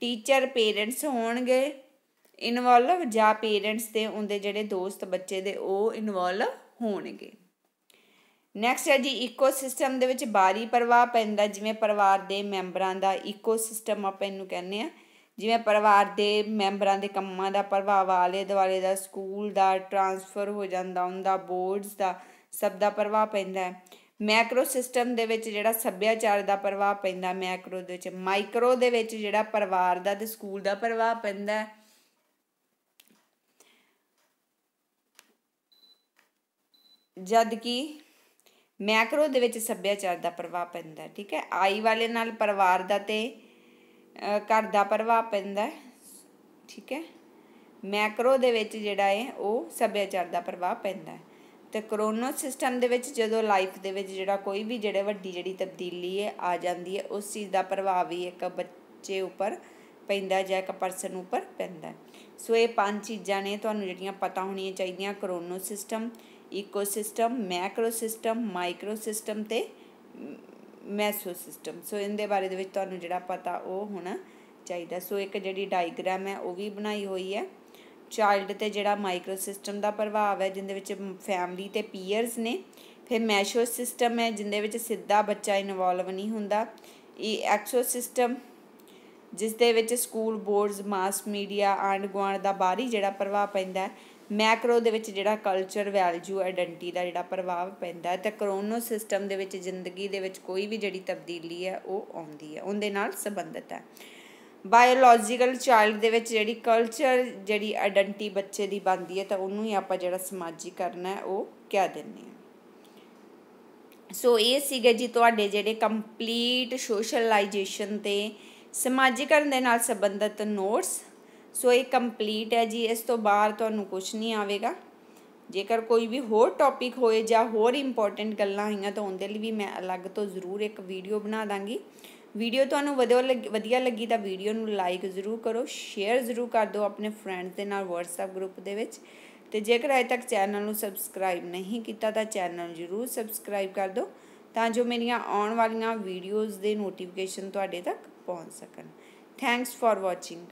ਟੀਚਰ ਪੇਰੈਂਟਸ ਹੋਣਗੇ ਇਨਵੋਲਵ ਜਾਂ ਪੇਰੈਂਟਸ ਤੇ ਉਹਦੇ ਜਿਹੜੇ ਦੋਸਤ ਬੱਚੇ ਦੇ ਉਹ ਇਨਵੋਲਵ ਹੋਣਗੇ ਨੈਕਸਟ ਹੈ ਜੀ ਇਕੋਸਿਸਟਮ ਦੇ ਵਿੱਚ ਬਾਰੀ ਪ੍ਰਵਾਹ ਪੈਂਦਾ ਜਿਵੇਂ ਪਰਿਵਾਰ ਦੇ ਮੈਂਬਰਾਂ ਦਾ ਇਕੋਸਿਸਟਮ ਆਪਾਂ ਇਹਨੂੰ ਕਹਿੰਦੇ ਆ ਜਿਵੇਂ ਪਰਿਵਾਰ ਦੇ ਮੈਂਬਰਾਂ ਦੇ ਕੰਮਾਂ ਦਾ ਪ੍ਰਭਾਵ ਆਲੇ ਦੁਆਲੇ ਦਾ ਸਕੂਲ ਦਾ ਟਰਾਂਸਫਰ ਹੋ ਜਾਂਦਾ ਹੁੰਦਾ ਬੋਰਡਸ ਦਾ ਸਭ ਦਾ ਪ੍ਰਭਾਵ ਪੈਂਦਾ ਮੈਕਰੋ ਸਿਸਟਮ ਦੇ ਵਿੱਚ ਜਿਹੜਾ ਸੱਭਿਆਚਾਰ ਦਾ ਪ੍ਰਭਾਵ ਪੈਂਦਾ ਮੈਕਰੋ ਦੇ ਵਿੱਚ ਮਾਈਕਰੋ ਦੇ ਵਿੱਚ ਜਿਹੜਾ ਪਰਿਵਾਰ ਦਾ ਤੇ ਸਕੂਲ ਦਾ ਪ੍ਰਭਾਵ ਪੈਂਦਾ ਜਦ ਕੀ ਮੈਕਰੋ ਦੇ ਵਿੱਚ ਸੱਭਿਆਚਾਰ ਦਾ ਪ੍ਰਭਾਵ ਪੈਂਦਾ ਠੀਕ ਹੈ ਆਈ ਵਾਲੇ ਨਾਲ ਪਰਿਵਾਰ ਦਾ ਤੇ ਘਰ ਦਾ ਪ੍ਰਭਾਵ ਪੈਂਦਾ ਠੀਕ ਹੈ ਮੈਕਰੋ ਦੇ ਵਿੱਚ ਜਿਹੜਾ ਹੈ ਉਹ ਸੱਭਿਆਚਾਰ ਦਾ ਪ੍ਰਭਾਵ ਪੈਂਦਾ ਤੇ ਕਰੋਨੋ ਸਿਸਟਮ ਦੇ ਵਿੱਚ ਜਦੋਂ ਲਾਈਫ ਦੇ ਵਿੱਚ ਜਿਹੜਾ ਕੋਈ ਵੀ ਜਿਹੜੇ ਵੱਡੀ ਜਿਹੜੀ ਤਬਦੀਲੀ ਹੈ ਆ ਜਾਂਦੀ ਹੈ ਉਸ ਚੀਜ਼ ਦਾ ਪ੍ਰਭਾਵ ਵੀ ਇੱਕ ਬੱਚੇ ਉੱਪਰ ਪੈਂਦਾ ਜਾਂ ਇੱਕ ਪਰਸਨ ਉੱਪਰ ਪੈਂਦਾ ਸੋ ਇਹ ਪੰਜ ਚੀਜ਼ਾਂ ਨੇ ਤੁਹਾਨੂੰ ਜਿਹੜੀਆਂ ਪਤਾ ਹੋਣੀਆਂ ਚਾਹੀਦੀਆਂ chronosystem ecosystem macrosystem microsystem ਤੇ ਮੈਸੋ ਸਿਸਟਮ ਸੋ ਇਹਦੇ ਬਾਰੇ ਦੇ ਵਿੱਚ ਤੁਹਾਨੂੰ ਜਿਹੜਾ ਪਤਾ ਉਹ ਹੋਣਾ ਚਾਹੀਦਾ ਸੋ ਇੱਕ ਜਿਹੜੀ ਡਾਇਗ੍ਰਾਮ ਹੈ ਉਹ ਵੀ ਬਣਾਈ ਹੋਈ ਹੈ ਚਾਈਲਡ ਤੇ ਜਿਹੜਾ ਮਾਈਕਰੋ ਸਿਸਟਮ ਦਾ ਪ੍ਰਭਾਵ ਹੈ ਜਿੰਦੇ ਵਿੱਚ ਫੈਮਿਲੀ ਤੇ ਪੀਅਰਸ ਨੇ ਫਿਰ ਮੈਸ਼ੋ ਸਿਸਟਮ ਹੈ ਜਿੰਦੇ ਵਿੱਚ ਸਿੱਧਾ ਬੱਚਾ ਇਨਵੋਲਵ ਨਹੀਂ ਹੁੰਦਾ ਇਹ ਐਕਸੋ ਸਿਸਟਮ ਜਿਸ ਦੇ ਵਿੱਚ ਸਕੂਲ ਬੋਰਡਸ ਮਾਸ ਮੀਡੀਆ ਆਂਡ ਗਵਾਂਡ ਦਾ ਬਾਰੀ ਜਿਹੜਾ ਪ੍ਰਭਾਵ ਪੈਂਦਾ ਮੈਕਰੋ ਦੇ ਵਿੱਚ ਜਿਹੜਾ ਕਲਚਰ ਵੈਲਿਊ ਆਇਡੈਂਟੀ ਦਾ ਜਿਹੜਾ ਪ੍ਰਭਾਵ ਪੈਂਦਾ ਹੈ ਤੇ ਕਰੋਨੋ ਸਿਸਟਮ ਦੇ ਵਿੱਚ ਜ਼ਿੰਦਗੀ ਦੇ ਵਿੱਚ ਕੋਈ ਵੀ ਜਿਹੜੀ ਤਬਦੀਲੀ ਹੈ ਉਹ ਆਉਂਦੀ ਹੈ ਉਹਦੇ ਨਾਲ ਸੰਬੰਧਿਤ ਹੈ ਬਾਇਓਲੋਜੀਕਲ ਚਾਈਲਡ ਦੇ ਵਿੱਚ ਜਿਹੜੀ ਕਲਚਰ ਜਿਹੜੀ ਆਇਡੈਂਟੀ ਬੱਚੇ ਦੀ ਬਣਦੀ ਹੈ ਤਾਂ ਉਹਨੂੰ ਹੀ ਆਪਾਂ ਜਿਹੜਾ ਸਮਾਜੀ ਕਰਨਾ ਹੈ ਉਹ ਕਹਿ ਦਿੰਦੇ ਹਾਂ ਸੋ ਇਹ ਸੀਗੇ ਜੀ ਤੁਹਾਡੇ ਜਿਹੜੇ ਕੰਪਲੀਟ ਸੋਸ਼ਲਾਈਜੇਸ਼ਨ ਤੇ ਸਮਾਜੀਕਰਨ ਦੇ ਨਾਲ ਸੰਬੰਧਿਤ ਨੋਟਸ ਸੋ ਇਹ ਕੰਪਲੀਟ ਹੈ ਜੀ ਇਸ ਤੋਂ ਬਾਅਦ ਤੁਹਾਨੂੰ ਕੁਝ ਨਹੀਂ ਆਵੇਗਾ ਜੇਕਰ ਕੋਈ ਵੀ ਹੋਰ ਟੌਪਿਕ ਹੋਏ ਜਾਂ ਹੋਰ ਇੰਪੋਰਟੈਂਟ ਗੱਲਾਂ ਹੋਈਆਂ ਤਾਂ ਉਹਦੇ ਲਈ ਵੀ ਮੈਂ ਅਲੱਗ ਤੋਂ ਜ਼ਰੂਰ ਇੱਕ ਵੀਡੀਓ ਬਣਾ ਦਾਂਗੀ ਵੀਡੀਓ ਤੁਹਾਨੂੰ ਵਧੀਆ ਲੱਗੀ ਤਾਂ ਵੀਡੀਓ ਨੂੰ ਲਾਈਕ ਜ਼ਰੂਰ ਕਰੋ ਸ਼ੇਅਰ ਜ਼ਰੂਰ ਕਰ ਦਿਓ ਆਪਣੇ ਫਰੈਂਡਸ ਦੇ ਨਾਲ WhatsApp ਗਰੁੱਪ ਦੇ ਵਿੱਚ ਤੇ ਜੇਕਰ ਅਜੇ ਤੱਕ ਚੈਨਲ ਨੂੰ ਸਬਸਕ੍ਰਾਈਬ ਨਹੀਂ ਕੀਤਾ ਤਾਂ ਚੈਨਲ ਜ਼ਰੂਰ ਸਬਸਕ੍ਰਾਈਬ ਕਰ ਦਿਓ ਤਾਂ ਜੋ ਮੇਰੀਆਂ ਆਉਣ ਵਾਲੀਆਂ ਵੀਡੀਓਜ਼ ਦੇ ਨੋਟੀਫਿਕੇਸ਼ਨ ਤੁਹਾਡੇ ਤੱਕ pawn second. Thanks for watching.